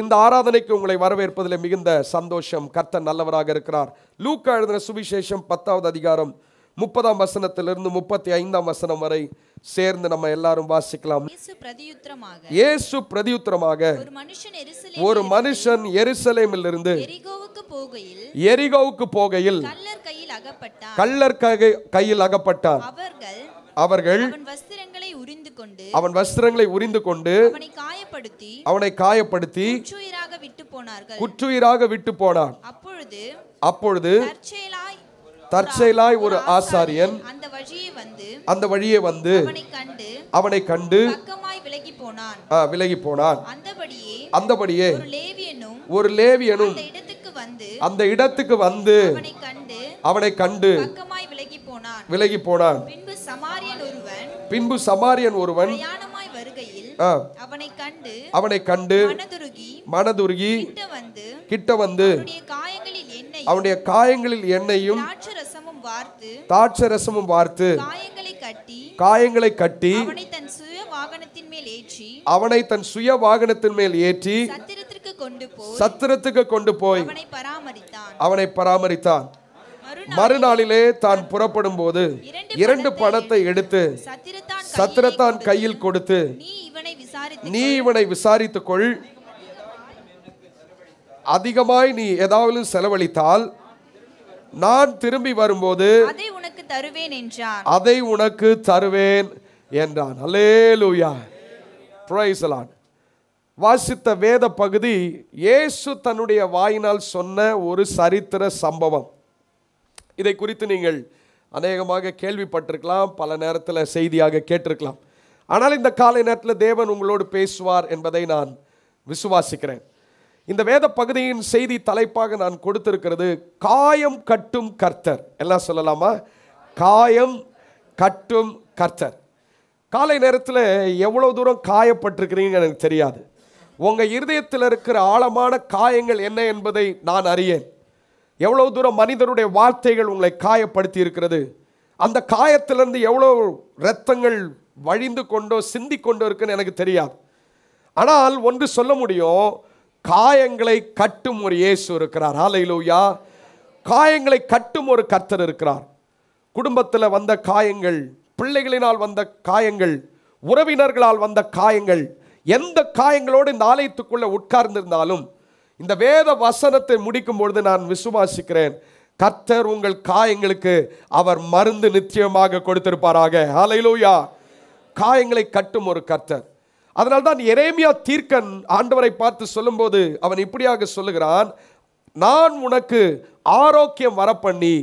இந்த ஆராதனைக்கு உங்களை வரவேற்பதில் மிகுந்த சந்தோஷம் கர்த்தர் நல்லவராக இருக்கிறார் லூக்கா எழுதின சுவிசேஷம் பத்தாவது அதிகாரம் முப்பதாம் வசனத்திலிருந்து முப்பத்தி ஐந்தாம் வசனம் வரை சேர்ந்து நம்ம எல்லாரும் வாசிக்கலாம் இயேசு பிரதியுத்திரமாக ஒரு மனுஷன் எரிசலேமில் இருந்து எரிகோவுக்கு போகையில் கல்லர் கையில் அகப்பட்டார் அவர்கள் அவர்கள் கொண்டு அவன் வஸ்திரங்களை உரிந்து கொண்டு அவனை காயப்படுத்தி அவனை காயப்படுத்தி குற்றுயிராக விட்டு போனார்கள் குற்றுயிராக விட்டு போனான் அப்பொழுது அப்பொழுது தற்செயலாய் தற்செயலாய் ஒரு ஆசாரியன் அந்த வழியே வந்து அந்த வழியே வந்து அவனை கண்டு விலகி போனான் விலகி போனான் அந்தபடியே அந்தபடியே ஒரு லேவியனும் அந்த இடத்துக்கு வந்து அவனை கண்டு விலகி போனான் பின்பு சமாரிய பின்பு சமாரியன் ஒருவன் அவனை கண்டு அவனை கண்டு மனதுருகி கிட்ட வந்து அவனுடைய காயங்களில் எண்ணெயும் தாட்சரசமும் வார்த்து காயங்களை கட்டி அவனை தன் சுய வாகனத்தின் மேல் ஏற்றி சத்திரத்துக்கு கொண்டு போய் அவனை பராமரித்தான் மறுநாளிலே தான் புறப்படும் போது இரண்டு பணத்தை எடுத்து சத்திரத்தான் கையில் கொடுத்து நீ இவனை விசாரித்துக்கொள் அதிகமாய் நீ ஏதாவது செலவழித்தால் நான் திரும்பி வரும்போது அதை உனக்கு தருவேன் என்றான் அதை உனக்கு தருவேன் என்றான் லூயா பிரைசலான் வாசித்த வேத பகுதி இயேசு தன்னுடைய வாயினால் சொன்ன ஒரு சரித்திர சம்பவம் இதை குறித்து நீங்கள் அநேகமாக கேள்விப்பட்டிருக்கலாம் பல நேரத்தில் செய்தியாக கேட்டிருக்கலாம் ஆனால் இந்த காலை நேரத்தில் தேவன் உங்களோடு பேசுவார் என்பதை நான் விசுவாசிக்கிறேன் இந்த வேத பகுதியின் செய்தி தலைப்பாக நான் கொடுத்திருக்கிறது காயம் கட்டும் கர்த்தர் எல்லாம் சொல்லலாமா காயம் கட்டும் கர்த்தர் காலை நேரத்தில் எவ்வளோ தூரம் காயப்பட்டிருக்கிறீங்க எனக்கு தெரியாது உங்கள் இருதயத்தில் இருக்கிற ஆழமான காயங்கள் என்ன என்பதை நான் அறியேன் எவ்வளோ தூரம் மனிதனுடைய வார்த்தைகள் உங்களை காயப்படுத்தி இருக்கிறது அந்த காயத்திலிருந்து எவ்வளோ இரத்தங்கள் வழிந்து கொண்டோ சிந்தி கொண்டோ இருக்குன்னு எனக்கு தெரியாது ஆனால் ஒன்று சொல்ல முடியும் காயங்களை கட்டும் ஒரு இயேசு இருக்கிறார் ஆலையிலூயா காயங்களை கட்டும் ஒரு கர்த்தர் இருக்கிறார் குடும்பத்தில் வந்த காயங்கள் பிள்ளைகளினால் வந்த காயங்கள் உறவினர்களால் வந்த காயங்கள் எந்த காயங்களோடு இந்த ஆலயத்துக்குள்ளே உட்கார்ந்திருந்தாலும் இந்த வேத வசனத்தை முடிக்கும் பொழுது நான் விசுவாசிக்கிறேன் கத்தர் உங்கள் காயங்களுக்கு அவர் மருந்து நிச்சயமாக கொடுத்திருப்பாராக ஹலையிலூயா காயங்களை கட்டும் ஒரு கர்த்தர் அதனால்தான் எரேமியா தீர்க்கன் ஆண்டவரை பார்த்து சொல்லும்போது அவன் இப்படியாக சொல்லுகிறான் நான் உனக்கு ஆரோக்கியம் வரப்பண்ணி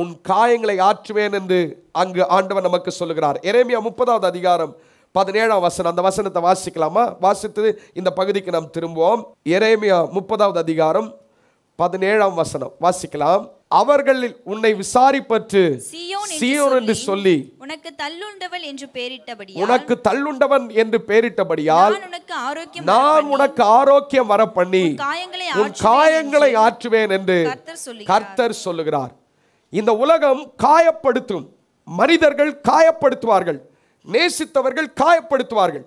உன் காயங்களை ஆற்றுவேன் என்று அங்கு ஆண்டவன் நமக்கு சொல்லுகிறார் எரேமியா முப்பதாவது அதிகாரம் பதினேழாம் வசனம் அந்த வசனத்தை வாசிக்கலாமா வாசித்து இந்த பகுதிக்கு நாம் திரும்புவோம் இறைமையா முப்பதாவது அதிகாரம் பதினேழாம் வசனம் வாசிக்கலாம் அவர்களில் உன்னை விசாரிப்பற்று சீயோன் என்று சொல்லி உனக்கு தள்ளுண்டவள் என்று பேரிட்டபடியால் உனக்கு தள்ளுண்டவன் என்று பேரிட்டபடியால் நான் உனக்கு ஆரோக்கியம் வர பண்ணி உன் காயங்களை ஆற்றுவேன் என்று கர்த்தர் சொல்லுகிறார் இந்த உலகம் காயப்படுத்தும் மனிதர்கள் காயப்படுத்துவார்கள் நேசித்தவர்கள் காயப்படுத்துவார்கள்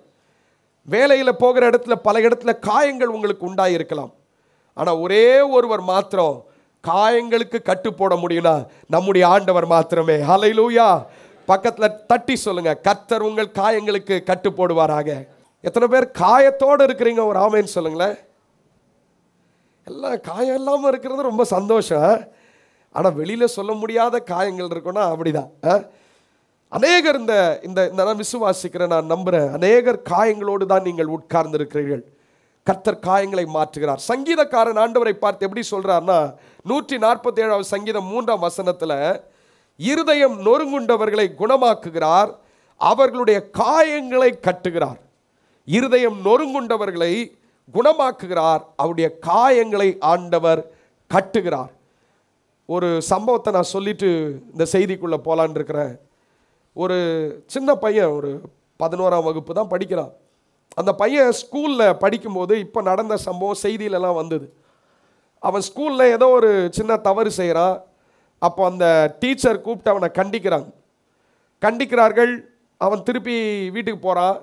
வேலையில் போகிற இடத்துல பல இடத்துல காயங்கள் உங்களுக்கு உண்டாயிருக்கலாம் ஆனால் ஒரே ஒருவர் மாத்திரம் காயங்களுக்கு கட்டு போட முடியும்னா நம்முடைய ஆண்டவர் மாத்திரமே ஹலையிலூயா பக்கத்தில் தட்டி சொல்லுங்க கத்தர் உங்கள் காயங்களுக்கு கட்டு போடுவாராக எத்தனை பேர் காயத்தோடு இருக்கிறீங்க ஒரு ஆமைன்னு சொல்லுங்களேன் எல்லாம் காயம் இல்லாமல் இருக்கிறது ரொம்ப சந்தோஷம் ஆனால் வெளியில் சொல்ல முடியாத காயங்கள் இருக்குன்னா அப்படிதான் அநேகர் இந்த இந்த நான் விசுவாசிக்கிறேன் நான் நம்புகிறேன் அநேகர் காயங்களோடு தான் நீங்கள் உட்கார்ந்திருக்கிறீர்கள் கர்த்தர் காயங்களை மாற்றுகிறார் சங்கீதக்காரன் ஆண்டவரை பார்த்து எப்படி சொல்கிறார்னா நூற்றி நாற்பத்தி ஏழாவது சங்கீதம் மூன்றாம் வசனத்தில் இருதயம் நொறுங்குண்டவர்களை குணமாக்குகிறார் அவர்களுடைய காயங்களை கட்டுகிறார் இருதயம் நொறுங்குண்டவர்களை குணமாக்குகிறார் அவருடைய காயங்களை ஆண்டவர் கட்டுகிறார் ஒரு சம்பவத்தை நான் சொல்லிட்டு இந்த செய்திக்குள்ளே போலான் இருக்கிறேன் ஒரு சின்ன பையன் ஒரு பதினோராம் வகுப்பு தான் படிக்கிறான் அந்த பையன் ஸ்கூலில் படிக்கும்போது இப்போ நடந்த சம்பவம் செய்தியிலலாம் வந்தது அவன் ஸ்கூலில் ஏதோ ஒரு சின்ன தவறு செய்கிறான் அப்போ அந்த டீச்சர் கூப்பிட்டு அவனை கண்டிக்கிறாங்க கண்டிக்கிறார்கள் அவன் திருப்பி வீட்டுக்கு போகிறான்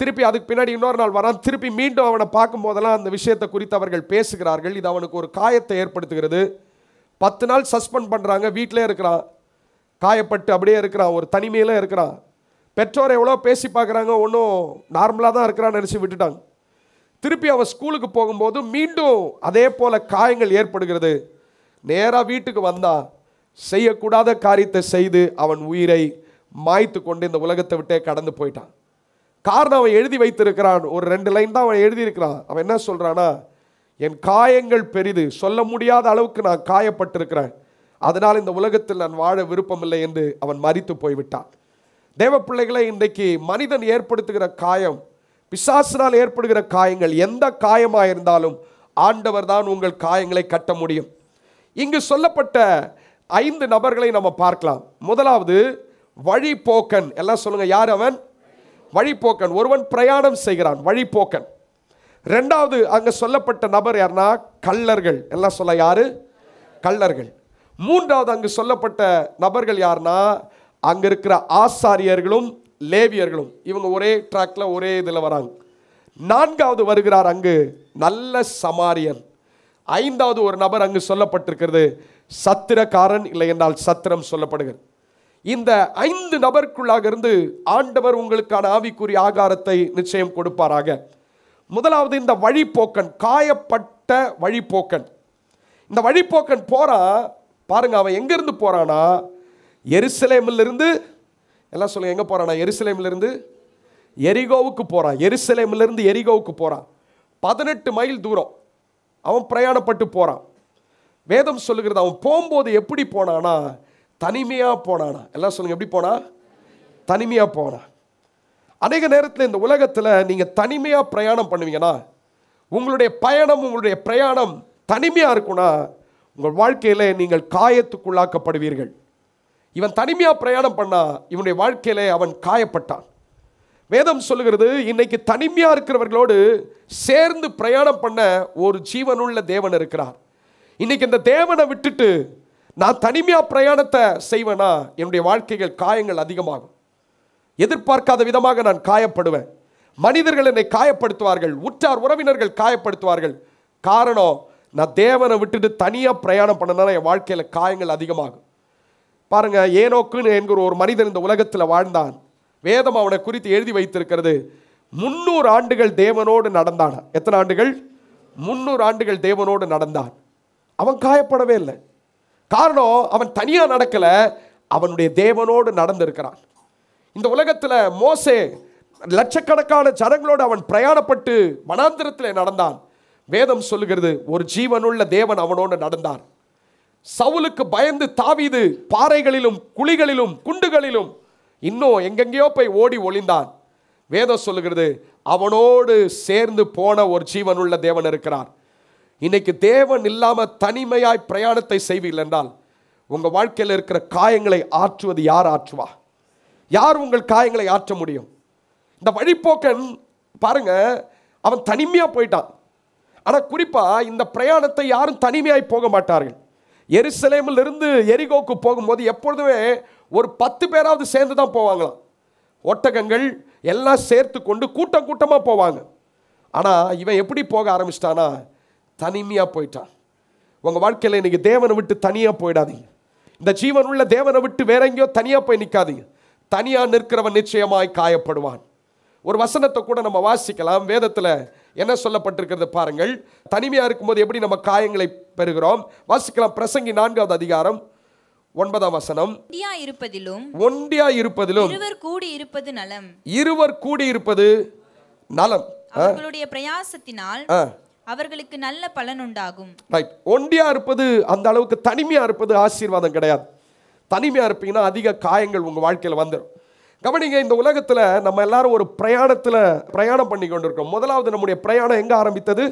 திருப்பி அதுக்கு பின்னாடி இன்னொரு நாள் வரான் திருப்பி மீண்டும் அவனை பார்க்கும்போதெல்லாம் அந்த விஷயத்தை குறித்து அவர்கள் பேசுகிறார்கள் இது அவனுக்கு ஒரு காயத்தை ஏற்படுத்துகிறது பத்து நாள் சஸ்பெண்ட் பண்ணுறாங்க வீட்டிலே இருக்கிறான் காயப்பட்டு அப்படியே இருக்கிறான் ஒரு தனிமையில் இருக்கிறான் பெற்றோர் எவ்வளோ பேசி பார்க்குறாங்க ஒன்றும் நார்மலாக தான் இருக்கிறான்னு நினச்சி விட்டுட்டாங்க திருப்பி அவன் ஸ்கூலுக்கு போகும்போது மீண்டும் அதே போல் காயங்கள் ஏற்படுகிறது நேராக வீட்டுக்கு வந்தால் செய்யக்கூடாத காரியத்தை செய்து அவன் உயிரை மாய்த்து கொண்டு இந்த உலகத்தை விட்டே கடந்து போயிட்டான் காரணம் அவன் எழுதி வைத்திருக்கிறான் ஒரு ரெண்டு லைன் தான் அவன் எழுதியிருக்கிறான் அவன் என்ன சொல்கிறான்னா என் காயங்கள் பெரிது சொல்ல முடியாத அளவுக்கு நான் காயப்பட்டிருக்கிறேன் அதனால் இந்த உலகத்தில் நான் வாழ விருப்பமில்லை என்று அவன் மறித்து போய்விட்டான் தேவ பிள்ளைகளை இன்றைக்கு மனிதன் ஏற்படுத்துகிற காயம் பிசாசினால் ஏற்படுகிற காயங்கள் எந்த காயமாக இருந்தாலும் ஆண்டவர் தான் உங்கள் காயங்களை கட்ட முடியும் இங்கு சொல்லப்பட்ட ஐந்து நபர்களை நம்ம பார்க்கலாம் முதலாவது வழிபோக்கன் எல்லாம் சொல்லுங்கள் யார் அவன் வழிபோக்கன் ஒருவன் பிரயாணம் செய்கிறான் வழிபோக்கன் ரெண்டாவது அங்கே சொல்லப்பட்ட நபர் யாருன்னா கள்ளர்கள் எல்லாம் சொல்ல யாரு கள்ளர்கள் மூன்றாவது அங்கு சொல்லப்பட்ட நபர்கள் யாருன்னா அங்கே இருக்கிற ஆசாரியர்களும் லேவியர்களும் இவங்க ஒரே ட்ராக்ல ஒரே இதில் வராங்க நான்காவது வருகிறார் அங்கு நல்ல சமாரியன் ஐந்தாவது ஒரு நபர் அங்கு சொல்லப்பட்டிருக்கிறது சத்திரக்காரன் இல்லை என்றால் சத்திரம் சொல்லப்படுகிறது இந்த ஐந்து நபருக்குள்ளாக இருந்து ஆண்டவர் உங்களுக்கான ஆவிக்குரிய ஆகாரத்தை நிச்சயம் கொடுப்பாராக முதலாவது இந்த வழிப்போக்கன் காயப்பட்ட வழிப்போக்கன் இந்த வழிப்போக்கன் போகிறான் பாருங்கள் அவன் எங்கேருந்து போகிறானா எருசலேமிலிருந்து எல்லாம் சொல்லுங்கள் எங்கே போகிறானா எருசலேமிலிருந்து எரிகோவுக்கு போகிறான் எருசலேமிலிருந்து எரிகோவுக்கு போகிறான் பதினெட்டு மைல் தூரம் அவன் பிரயாணப்பட்டு போகிறான் வேதம் சொல்லுகிறது அவன் போகும்போது எப்படி போனானா தனிமையாக போனானா எல்லாம் சொல்லுங்கள் எப்படி போனா தனிமையாக போனான் அநேக நேரத்தில் இந்த உலகத்தில் நீங்கள் தனிமையாக பிரயாணம் பண்ணுவீங்கன்னா உங்களுடைய பயணம் உங்களுடைய பிரயாணம் தனிமையாக இருக்குன்னா உங்கள் வாழ்க்கையில் நீங்கள் காயத்துக்குள்ளாக்கப்படுவீர்கள் இவன் தனிமையாக பிரயாணம் பண்ணா இவனுடைய வாழ்க்கையில் அவன் காயப்பட்டான் வேதம் சொல்லுகிறது இன்னைக்கு தனிமையாக இருக்கிறவர்களோடு சேர்ந்து பிரயாணம் பண்ண ஒரு ஜீவனுள்ள தேவன் இருக்கிறார் இன்னைக்கு இந்த தேவனை விட்டுட்டு நான் தனிமையாக பிரயாணத்தை செய்வேனா என்னுடைய வாழ்க்கைகள் காயங்கள் அதிகமாகும் எதிர்பார்க்காத விதமாக நான் காயப்படுவேன் மனிதர்கள் என்னை காயப்படுத்துவார்கள் உற்றார் உறவினர்கள் காயப்படுத்துவார்கள் காரணம் நான் தேவனை விட்டுட்டு தனியாக பிரயாணம் பண்ணனால என் வாழ்க்கையில் காயங்கள் அதிகமாகும் பாருங்கள் ஏனோக்குன்னு என்கிற ஒரு மனிதன் இந்த உலகத்தில் வாழ்ந்தான் வேதம் அவனை குறித்து எழுதி வைத்திருக்கிறது முந்நூறு ஆண்டுகள் தேவனோடு நடந்தான் எத்தனை ஆண்டுகள் முந்நூறு ஆண்டுகள் தேவனோடு நடந்தான் அவன் காயப்படவே இல்லை காரணம் அவன் தனியாக நடக்கலை அவனுடைய தேவனோடு நடந்திருக்கிறான் இந்த உலகத்தில் மோசே லட்சக்கணக்கான ஜனங்களோடு அவன் பிரயாணப்பட்டு மனாந்திரத்தில் நடந்தான் வேதம் சொல்லுகிறது ஒரு ஜீவனுள்ள தேவன் அவனோடு நடந்தார் சவுலுக்கு பயந்து தாவிது பாறைகளிலும் குழிகளிலும் குண்டுகளிலும் இன்னும் எங்கெங்கேயோ போய் ஓடி ஒளிந்தான் வேதம் சொல்லுகிறது அவனோடு சேர்ந்து போன ஒரு ஜீவனுள்ள தேவன் இருக்கிறார் இன்னைக்கு தேவன் இல்லாமல் தனிமையாய் பிரயாணத்தை செய்வீர்கள் என்றால் உங்கள் வாழ்க்கையில் இருக்கிற காயங்களை ஆற்றுவது யார் ஆற்றுவா யார் உங்கள் காயங்களை ஆற்ற முடியும் இந்த வழிப்போக்கன் பாருங்க அவன் தனிமையாக போயிட்டான் ஆனால் குறிப்பாக இந்த பிரயாணத்தை யாரும் தனிமையாய் போக மாட்டார்கள் எருசலேமிலிருந்து எரிகோக்கு போகும்போது எப்பொழுதுமே ஒரு பத்து பேராவது சேர்ந்து தான் போவாங்களாம் ஒட்டகங்கள் எல்லாம் சேர்த்து கொண்டு கூட்டம் கூட்டமாக போவாங்க ஆனால் இவன் எப்படி போக ஆரம்பிச்சிட்டானா தனிமையாக போயிட்டான் உங்கள் வாழ்க்கையில் இன்றைக்கி தேவனை விட்டு தனியாக போயிடாதீங்க இந்த ஜீவன் உள்ள தேவனை விட்டு வேற எங்கேயோ தனியாக போய் நிற்காதீங்க தனியாக நிற்கிறவன் நிச்சயமாய் காயப்படுவான் ஒரு வசனத்தை கூட நம்ம வாசிக்கலாம் வேதத்தில் என்ன சொல்லப்பட்டிருக்கிறது பாருங்கள் தனிமையாக இருக்கும்போது எப்படி நம்ம காயங்களை பெறுகிறோம் வாசிக்கலாம் பிரசங்கி நான்காவது அதிகாரம் ஒன்பதாம் வசனம் ஒண்டியா இருப்பதிலும் ஒண்டியா இருப்பதிலும் இருவர் கூடி இருப்பது நலம் இருவர் கூடி இருப்பது நலம் அவர்களுடைய பிரயாசத்தினால் அவர்களுக்கு நல்ல பலன் உண்டாகும் ரைட் ஒண்டியா இருப்பது அந்த அளவுக்கு தனிமையா இருப்பது ஆசீர்வாதம் கிடையாது தனிமையா இருப்பீங்கன்னா அதிக காயங்கள் உங்க வாழ்க்கையில வந்துடும் கவனிங்க இந்த உலகத்தில் நம்ம எல்லாரும் ஒரு பிரயாணத்தில் பிரயாணம் பண்ணி கொண்டிருக்கோம் முதலாவது நம்முடைய பிரயாணம் எங்கே ஆரம்பித்தது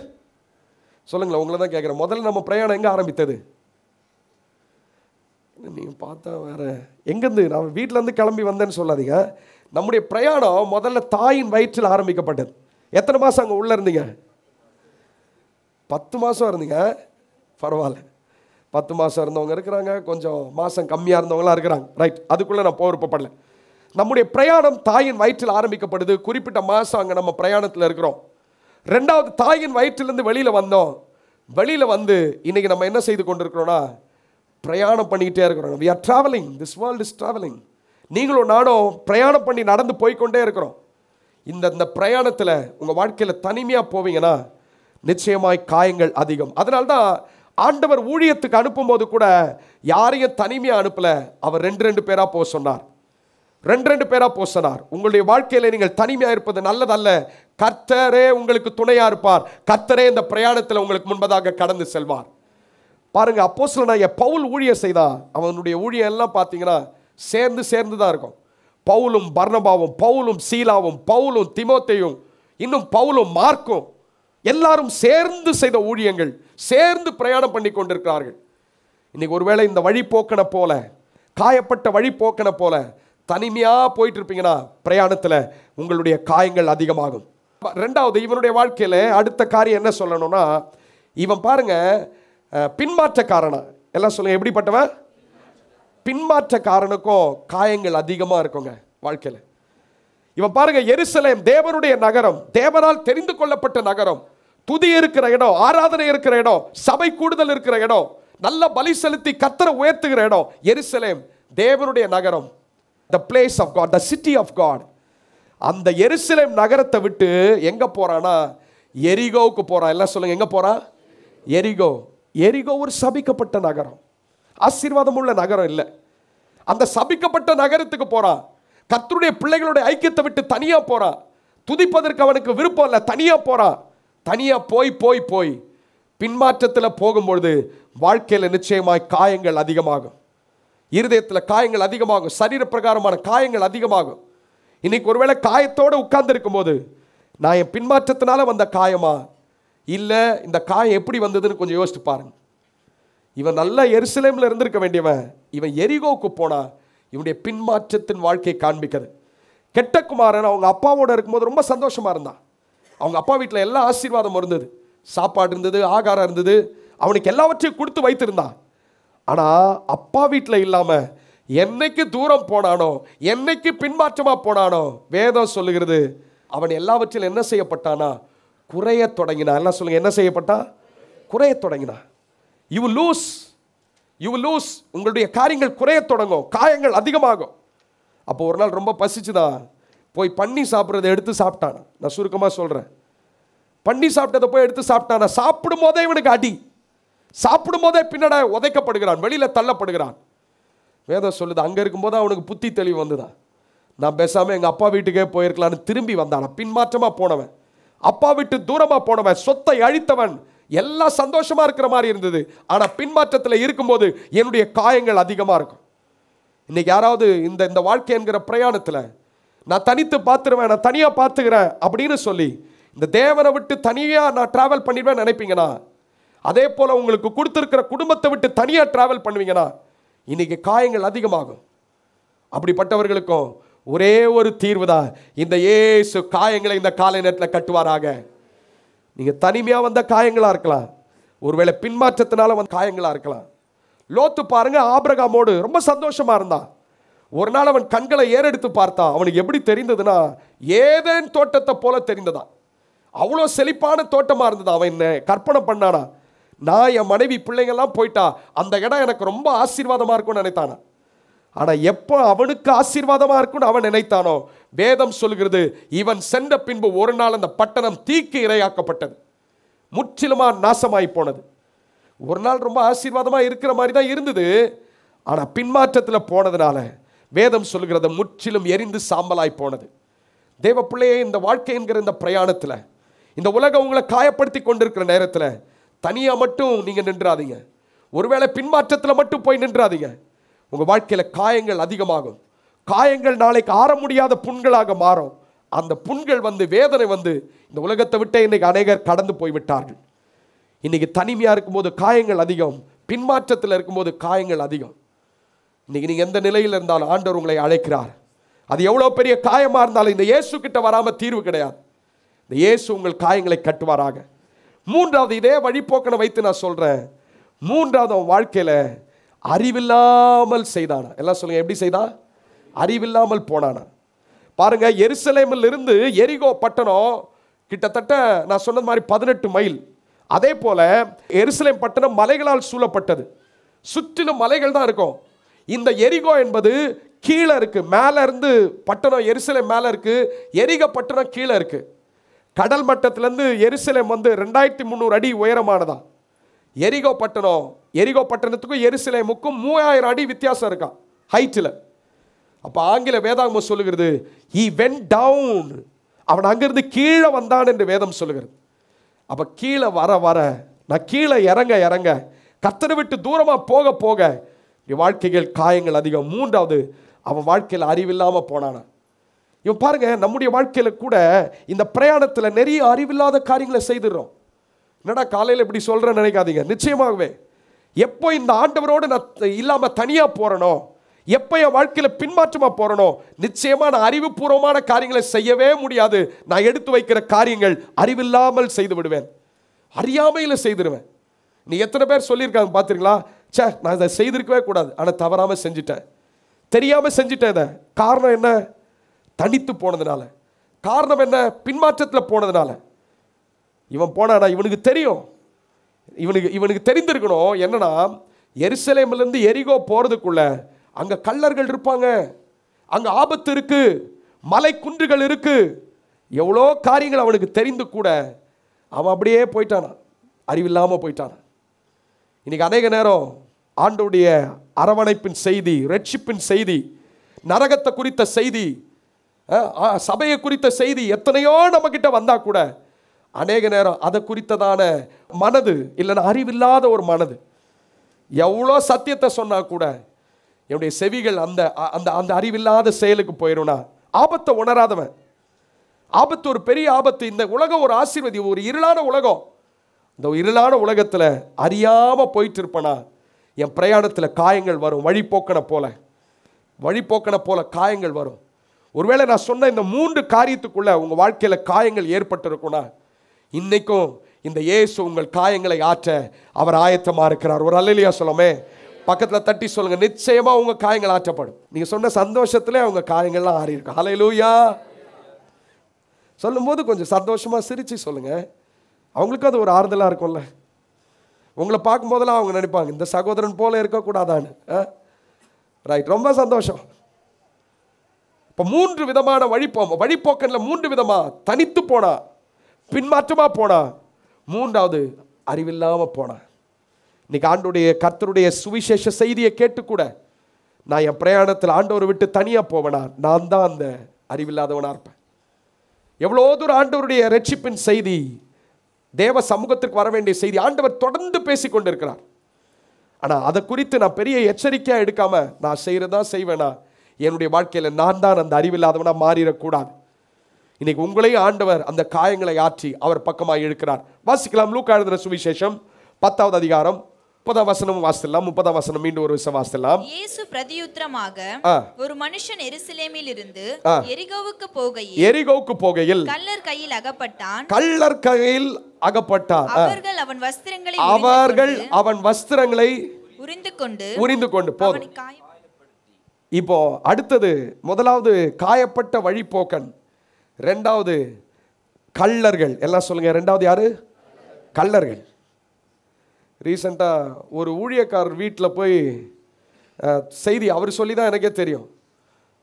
சொல்லுங்களேன் உங்களை தான் கேட்குறேன் முதல்ல நம்ம பிரயாணம் எங்கே ஆரம்பித்தது நீங்கள் பார்த்தா வேற எங்கேருந்து நான் வீட்டிலேருந்து கிளம்பி வந்தேன்னு சொல்லாதீங்க நம்முடைய பிரயாணம் முதல்ல தாயின் வயிற்றில் ஆரம்பிக்கப்பட்டது எத்தனை மாதம் அங்கே உள்ளே இருந்தீங்க பத்து மாதம் இருந்தீங்க பரவாயில்ல பத்து மாதம் இருந்தவங்க இருக்கிறாங்க கொஞ்சம் மாதம் கம்மியாக இருந்தவங்களாம் இருக்கிறாங்க ரைட் அதுக்குள்ளே நான் போக நம்முடைய பிரயாணம் தாயின் வயிற்றில் ஆரம்பிக்கப்படுது குறிப்பிட்ட மாதம் அங்கே நம்ம பிரயாணத்தில் இருக்கிறோம் ரெண்டாவது தாயின் வயிற்றிலேருந்து வெளியில் வந்தோம் வெளியில் வந்து இன்றைக்கி நம்ம என்ன செய்து கொண்டிருக்கிறோன்னா பிரயாணம் பண்ணிக்கிட்டே இருக்கிறோம் we are travelling this world is travelling நீங்களும் நானும் பிரயாணம் பண்ணி நடந்து போய்கொண்டே இருக்கிறோம் இந்த இந்த பிரயாணத்தில் உங்கள் வாழ்க்கையில் தனிமையாக போவீங்கன்னா நிச்சயமாய் காயங்கள் அதிகம் அதனால்தான் ஆண்டவர் ஊழியத்துக்கு அனுப்பும்போது கூட யாரையும் தனிமையாக அனுப்பலை அவர் ரெண்டு ரெண்டு பேராக போக சொன்னார் ரெண்டு ரெண்டு பேராக போசனார் உங்களுடைய வாழ்க்கையில் நீங்கள் தனிமையாக இருப்பது நல்லதல்ல கர்த்தரே உங்களுக்கு துணையாக இருப்பார் கர்த்தரே இந்த பிரயாணத்தில் உங்களுக்கு முன்பதாக கடந்து செல்வார் பாருங்கள் அப்போ சில பவுல் ஊழியர் செய்தா அவனுடைய ஊழியர் எல்லாம் பார்த்தீங்கன்னா சேர்ந்து சேர்ந்து தான் இருக்கும் பவுலும் பர்ணபாவும் பவுலும் சீலாவும் பவுலும் திமோத்தையும் இன்னும் பவுலும் மார்க்கும் எல்லாரும் சேர்ந்து செய்த ஊழியங்கள் சேர்ந்து பிரயாணம் பண்ணி கொண்டிருக்கிறார்கள் இன்றைக்கி ஒருவேளை இந்த வழி போக்கனை போல காயப்பட்ட வழி போக்கனை போல தனிமையாக போயிட்டு இருப்பீங்கன்னா பிரயாணத்தில் உங்களுடைய காயங்கள் அதிகமாகும் ரெண்டாவது இவனுடைய வாழ்க்கையில் அடுத்த காரியம் என்ன சொல்லணும்னா இவன் பாருங்க பின்மாற்றக்காரனா எல்லாம் சொல்லுங்க எப்படிப்பட்டவன் பின்மாற்றக்காரனுக்கும் காயங்கள் அதிகமாக இருக்குங்க வாழ்க்கையில் இவன் பாருங்க எருசலேம் தேவனுடைய நகரம் தேவனால் தெரிந்து கொள்ளப்பட்ட நகரம் துதி இருக்கிற இடம் ஆராதனை இருக்கிற இடம் சபை கூடுதல் இருக்கிற இடம் நல்ல பலி செலுத்தி கத்தரை உயர்த்துகிற இடம் எருசலேம் தேவனுடைய நகரம் the place of God the city of God அந்த எருசலேம் நகரத்தை விட்டு எங்கே போகிறான்னா எரிகோவுக்கு போகிறான் எல்லாம் சொல்லுங்கள் எங்கே போகிறான் எரிகோ எரிகோ ஒரு சபிக்கப்பட்ட நகரம் ஆசீர்வாதம் உள்ள நகரம் இல்லை அந்த சபிக்கப்பட்ட நகரத்துக்கு போகிறான் கத்தருடைய பிள்ளைகளுடைய ஐக்கியத்தை விட்டு தனியாக போகிறான் துதிப்பதற்கு அவனுக்கு விருப்பம் இல்லை தனியாக போகிறான் தனியாக போய் போய் போய் பின்மாற்றத்தில் போகும்பொழுது வாழ்க்கையில் நிச்சயமாய் காயங்கள் அதிகமாகும் இருதயத்தில் காயங்கள் அதிகமாகும் சரீர பிரகாரமான காயங்கள் அதிகமாகும் இன்னைக்கு ஒருவேளை காயத்தோடு உட்கார்ந்துருக்கும் போது நான் என் பின்மாற்றத்தினால வந்த காயமா இல்லை இந்த காயம் எப்படி வந்ததுன்னு கொஞ்சம் யோசிச்சு பாருங்க இவன் நல்லா எருசலேமில் இருந்திருக்க வேண்டியவன் இவன் எரிகோவுக்கு போனா இவனுடைய பின்மாற்றத்தின் வாழ்க்கையை காண்பிக்கிறது குமாரன் அவங்க அப்பாவோட இருக்கும்போது ரொம்ப சந்தோஷமாக இருந்தான் அவங்க அப்பா வீட்டில் எல்லா ஆசீர்வாதமும் இருந்தது சாப்பாடு இருந்தது ஆகாரம் இருந்தது அவனுக்கு எல்லாவற்றையும் கொடுத்து வைத்திருந்தான் ஆனால் அப்பா வீட்டில் இல்லாமல் என்னைக்கு தூரம் போனானோ என்னைக்கு பின்மாற்றமாக போனானோ வேதம் சொல்லுகிறது அவன் எல்லாவற்றிலும் என்ன செய்யப்பட்டானா குறைய தொடங்கினா எல்லாம் சொல்லுங்கள் என்ன செய்யப்பட்டான் குறைய தொடங்கினா யூ லூஸ் யூ லூஸ் உங்களுடைய காரியங்கள் குறைய தொடங்கும் காயங்கள் அதிகமாகும் அப்போ ஒரு நாள் ரொம்ப பசிச்சுதான் போய் பண்ணி சாப்பிட்றத எடுத்து சாப்பிட்டான் நான் சுருக்கமாக சொல்கிறேன் பண்ணி சாப்பிட்டதை போய் எடுத்து சாப்பிட்டான் சாப்பிடும் போதே இவனுக்கு அடி சாப்பிடும் போதே பின்னட உதைக்கப்படுகிறான் வெளியில் தள்ளப்படுகிறான் வேதம் சொல்லுது அங்கே இருக்கும்போது அவனுக்கு புத்தி தெளிவு வந்துதான் நான் பேசாமல் எங்கள் அப்பா வீட்டுக்கே போயிருக்கலான்னு திரும்பி வந்தான் பின்மாற்றமாக போனவன் அப்பா விட்டு தூரமாக போனவன் சொத்தை அழித்தவன் எல்லாம் சந்தோஷமாக இருக்கிற மாதிரி இருந்தது ஆனால் பின்மாற்றத்தில் இருக்கும்போது என்னுடைய காயங்கள் அதிகமாக இருக்கும் இன்றைக்கி யாராவது இந்த இந்த வாழ்க்கை என்கிற பிரயாணத்தில் நான் தனித்து பார்த்துருவேன் நான் தனியாக பார்த்துக்கிறேன் அப்படின்னு சொல்லி இந்த தேவனை விட்டு தனியாக நான் ட்ராவல் பண்ணிடுவேன் நினைப்பீங்கன்னா அதே போல் உங்களுக்கு கொடுத்துருக்கிற குடும்பத்தை விட்டு தனியாக ட்ராவல் பண்ணுவீங்கன்னா இன்றைக்கி காயங்கள் அதிகமாகும் அப்படிப்பட்டவர்களுக்கும் ஒரே ஒரு தீர்வு தான் இந்த ஏசு காயங்களை இந்த காலை நேரத்தில் கட்டுவாராக நீங்கள் தனிமையாக வந்த காயங்களாக இருக்கலாம் ஒருவேளை பின்மாற்றத்தினால வந்து காயங்களாக இருக்கலாம் லோத்து பாருங்கள் ஆபிரகாமோடு ரொம்ப சந்தோஷமாக இருந்தான் ஒரு நாள் அவன் கண்களை ஏறெடுத்து பார்த்தான் அவனுக்கு எப்படி தெரிந்ததுன்னா ஏதேன் தோட்டத்தை போல தெரிந்ததான் அவ்வளோ செழிப்பான தோட்டமாக இருந்தது அவன் என்ன கற்பனை பண்ணானா நான் என் மனைவி பிள்ளைங்கள்லாம் போயிட்டா அந்த இடம் எனக்கு ரொம்ப ஆசீர்வாதமாக இருக்கும்னு நினைத்தானா ஆனால் எப்போ அவனுக்கு ஆசீர்வாதமாக இருக்கும்னு அவன் நினைத்தானோ வேதம் சொல்கிறது இவன் சென்ற பின்பு ஒரு நாள் அந்த பட்டணம் தீக்கு இரையாக்கப்பட்டது முற்றிலுமாக நாசமாய் போனது ஒரு நாள் ரொம்ப ஆசீர்வாதமாக இருக்கிற மாதிரி தான் இருந்தது ஆனால் பின்மாற்றத்தில் போனதுனால வேதம் சொல்கிறத முற்றிலும் எரிந்து சாம்பலாய் போனது தேவ பிள்ளையே இந்த வாழ்க்கை என்கிற இந்த பிரயாணத்தில் இந்த உலகம் உங்களை காயப்படுத்தி கொண்டிருக்கிற நேரத்தில் தனியாக மட்டும் நீங்கள் நின்றாதீங்க ஒருவேளை பின்மாற்றத்தில் மட்டும் போய் நின்றாதீங்க உங்கள் வாழ்க்கையில் காயங்கள் அதிகமாகும் காயங்கள் நாளைக்கு ஆற முடியாத புண்களாக மாறும் அந்த புண்கள் வந்து வேதனை வந்து இந்த உலகத்தை விட்டு இன்றைக்கி அநேகர் கடந்து போய்விட்டார்கள் இன்றைக்கி தனிமையாக இருக்கும்போது காயங்கள் அதிகம் பின்மாற்றத்தில் இருக்கும்போது காயங்கள் அதிகம் இன்றைக்கி நீங்கள் எந்த நிலையில் இருந்தாலும் ஆண்டவர் உங்களை அழைக்கிறார் அது எவ்வளோ பெரிய காயமாக இருந்தாலும் இந்த இயேசு கிட்ட வராமல் தீர்வு கிடையாது இந்த இயேசு உங்கள் காயங்களை கட்டுவாராக மூன்றாவது இதே வழிபோக்கில் வைத்து நான் சொல்கிறேன் மூன்றாவது அவன் வாழ்க்கையில் அறிவில்லாமல் செய்தானா எல்லாம் சொல்லுங்கள் எப்படி செய்தான் அறிவில்லாமல் போனானா பாருங்க எருசலேமில் இருந்து எரிகோ பட்டணம் கிட்டத்தட்ட நான் சொன்னது மாதிரி பதினெட்டு மைல் அதே போல் எருசலேம் பட்டணம் மலைகளால் சூழப்பட்டது சுற்றிலும் மலைகள் தான் இருக்கும் இந்த எரிகோ என்பது கீழே இருக்குது மேலே இருந்து பட்டணம் எரிசலேம் மேலே இருக்குது எரிக பட்டணம் கீழே இருக்குது கடல் மட்டத்திலேருந்து எருசலேம் வந்து ரெண்டாயிரத்தி முந்நூறு அடி உயரமானதான் எரிகோ பட்டணம் எரிகோ பட்டணத்துக்கும் எருசலேமுக்கும் மூவாயிரம் அடி வித்தியாசம் இருக்கான் ஹைட்டில் அப்போ ஆங்கில வேதாகமம் சொல்லுகிறது ஈ வென் டவுன் அவன் அங்கேருந்து கீழே வந்தான் என்று வேதம் சொல்லுகிறது அப்போ கீழே வர வர நான் கீழே இறங்க இறங்க கத்தனை விட்டு தூரமாக போக போக வாழ்க்கைகள் காயங்கள் அதிகம் மூன்றாவது அவன் வாழ்க்கையில் அறிவில்லாமல் போனானான் இவன் பாருங்க நம்முடைய வாழ்க்கையில் கூட இந்த பிரயாணத்தில் நிறைய அறிவில்லாத காரியங்களை செய்துடுறோம் என்னடா காலையில் இப்படி சொல்கிறேன்னு நினைக்காதீங்க நிச்சயமாகவே எப்போ இந்த ஆண்டவரோடு நான் இல்லாமல் தனியாக போகிறனோ எப்போ என் வாழ்க்கையில் பின்மாற்றமாக போகிறனோ நிச்சயமாக நான் அறிவுபூர்வமான காரியங்களை செய்யவே முடியாது நான் எடுத்து வைக்கிற காரியங்கள் அறிவில்லாமல் செய்து விடுவேன் அறியாமையில் செய்திருவேன் நீ எத்தனை பேர் சொல்லியிருக்காங்க பார்த்துருங்களா சே நான் இதை செய்திருக்கவே கூடாது ஆனால் தவறாமல் செஞ்சுட்டேன் தெரியாமல் செஞ்சுட்டேன் இதை காரணம் என்ன தனித்து போனதுனால காரணம் என்ன பின்மாற்றத்தில் போனதுனால இவன் போனானா இவனுக்கு தெரியும் இவனுக்கு இவனுக்கு தெரிந்திருக்கணும் என்னன்னா எரிசலேமிலேருந்து எரிகோ போகிறதுக்குள்ள அங்கே கல்லர்கள் இருப்பாங்க அங்கே ஆபத்து இருக்குது மலை குன்றுகள் இருக்குது எவ்வளோ காரியங்கள் அவனுக்கு தெரிந்து கூட அவன் அப்படியே போயிட்டானான் அறிவில்லாமல் போயிட்டானான் இன்றைக்கி அநேக நேரம் ஆண்டோடைய அரவணைப்பின் செய்தி ரட்சிப்பின் செய்தி நரகத்தை குறித்த செய்தி சபையை குறித்த செய்தி எத்தனையோ நம்மக்கிட்ட வந்தால் கூட அநேக நேரம் அதை குறித்ததான மனது இல்லைன்னா அறிவில்லாத ஒரு மனது எவ்வளோ சத்தியத்தை சொன்னால் கூட என்னுடைய செவிகள் அந்த அந்த அந்த அறிவில்லாத செயலுக்கு போயிடும்னா ஆபத்தை உணராதவன் ஆபத்து ஒரு பெரிய ஆபத்து இந்த உலகம் ஒரு ஆசீர்வதி ஒரு இருளான உலகம் இந்த இருளான உலகத்தில் அறியாமல் போயிட்டு இருப்பனா என் பிரயாணத்தில் காயங்கள் வரும் வழிபோக்கனை போல வழிபோக்கனை போல காயங்கள் வரும் ஒருவேளை நான் சொன்ன இந்த மூன்று காரியத்துக்குள்ளே உங்கள் வாழ்க்கையில் காயங்கள் ஏற்பட்டிருக்கும்னா இன்றைக்கும் இந்த இயேசு உங்கள் காயங்களை ஆற்ற அவர் ஆயத்தமாக இருக்கிறார் ஒரு அல்லையா சொல்லமே பக்கத்தில் தட்டி சொல்லுங்கள் நிச்சயமாக உங்கள் காயங்கள் ஆற்றப்படும் நீங்கள் சொன்ன சந்தோஷத்தில் அவங்க காயங்கள்லாம் ஆறி இருக்கும் ஹலையிலூயா சொல்லும்போது கொஞ்சம் சந்தோஷமாக சிரித்து சொல்லுங்கள் அவங்களுக்கும் அது ஒரு ஆறுதலாக இருக்கும்ல உங்களை பார்க்கும்போதெல்லாம் அவங்க நினைப்பாங்க இந்த சகோதரன் போல இருக்கக்கூடாதான்னு ரைட் ரொம்ப சந்தோஷம் இப்போ மூன்று விதமான வழிப்போ வழிப்போக்கனில் மூன்று விதமாக தனித்து போனா பின்மாற்றமாக போனா மூன்றாவது அறிவில்லாமல் போனா இன்னைக்கு ஆண்டுடைய கர்த்தருடைய சுவிசேஷ செய்தியை கேட்டுக்கூட நான் என் பிரயாணத்தில் ஆண்டவர் விட்டு தனியாக போவேனா நான் தான் அந்த அறிவில்லாதவனாக இருப்பேன் எவ்வளோ தூரம் ஆண்டவருடைய ரட்சிப்பின் செய்தி தேவ சமூகத்திற்கு வர வேண்டிய செய்தி ஆண்டவர் தொடர்ந்து பேசி கொண்டிருக்கிறார் ஆனால் அதை குறித்து நான் பெரிய எச்சரிக்கையாக எடுக்காமல் நான் செய்கிறதா செய்வேனா என்னுடைய வாழ்க்கையில் நான் தான் அந்த அறிவில்லாதவனாக மாறிடக்கூடாது இன்னைக்கு உங்களையும் ஆண்டவர் அந்த காயங்களை ஆற்றி அவர் பக்கமாக இழுக்கிறார் வாசிக்கலாம் லூக்கா எழுதுகிற சுவிசேஷம் பத்தாவது அதிகாரம் முப்பதாம் வசனம் வாசிடலாம் முப்பதாம் வசனம் மீண்டும் ஒரு விஷயம் வாசிடலாம் இயேசு பிரதியுத்தரமாக ஒரு மனுஷன் எருசலேமில் இருந்து எரிகோவுக்கு போகையில் எரிகோவுக்கு போகையில் கல்லர் கையில் அகப்பட்டான் கல்லர் கையில் அகப்பட்டான் அவர்கள் அவன் வஸ்திரங்களை அவர்கள் அவன் வஸ்திரங்களை உரிந்து கொண்டு உரிந்து கொண்டு போதும் இப்போது அடுத்தது முதலாவது காயப்பட்ட வழிப்போக்கன் ரெண்டாவது கள்ளர்கள் எல்லாம் சொல்லுங்கள் ரெண்டாவது யார் கள்ளர்கள் ரீசெண்டாக ஒரு ஊழியக்காரர் வீட்டில் போய் செய்தி அவர் சொல்லி தான் எனக்கே தெரியும்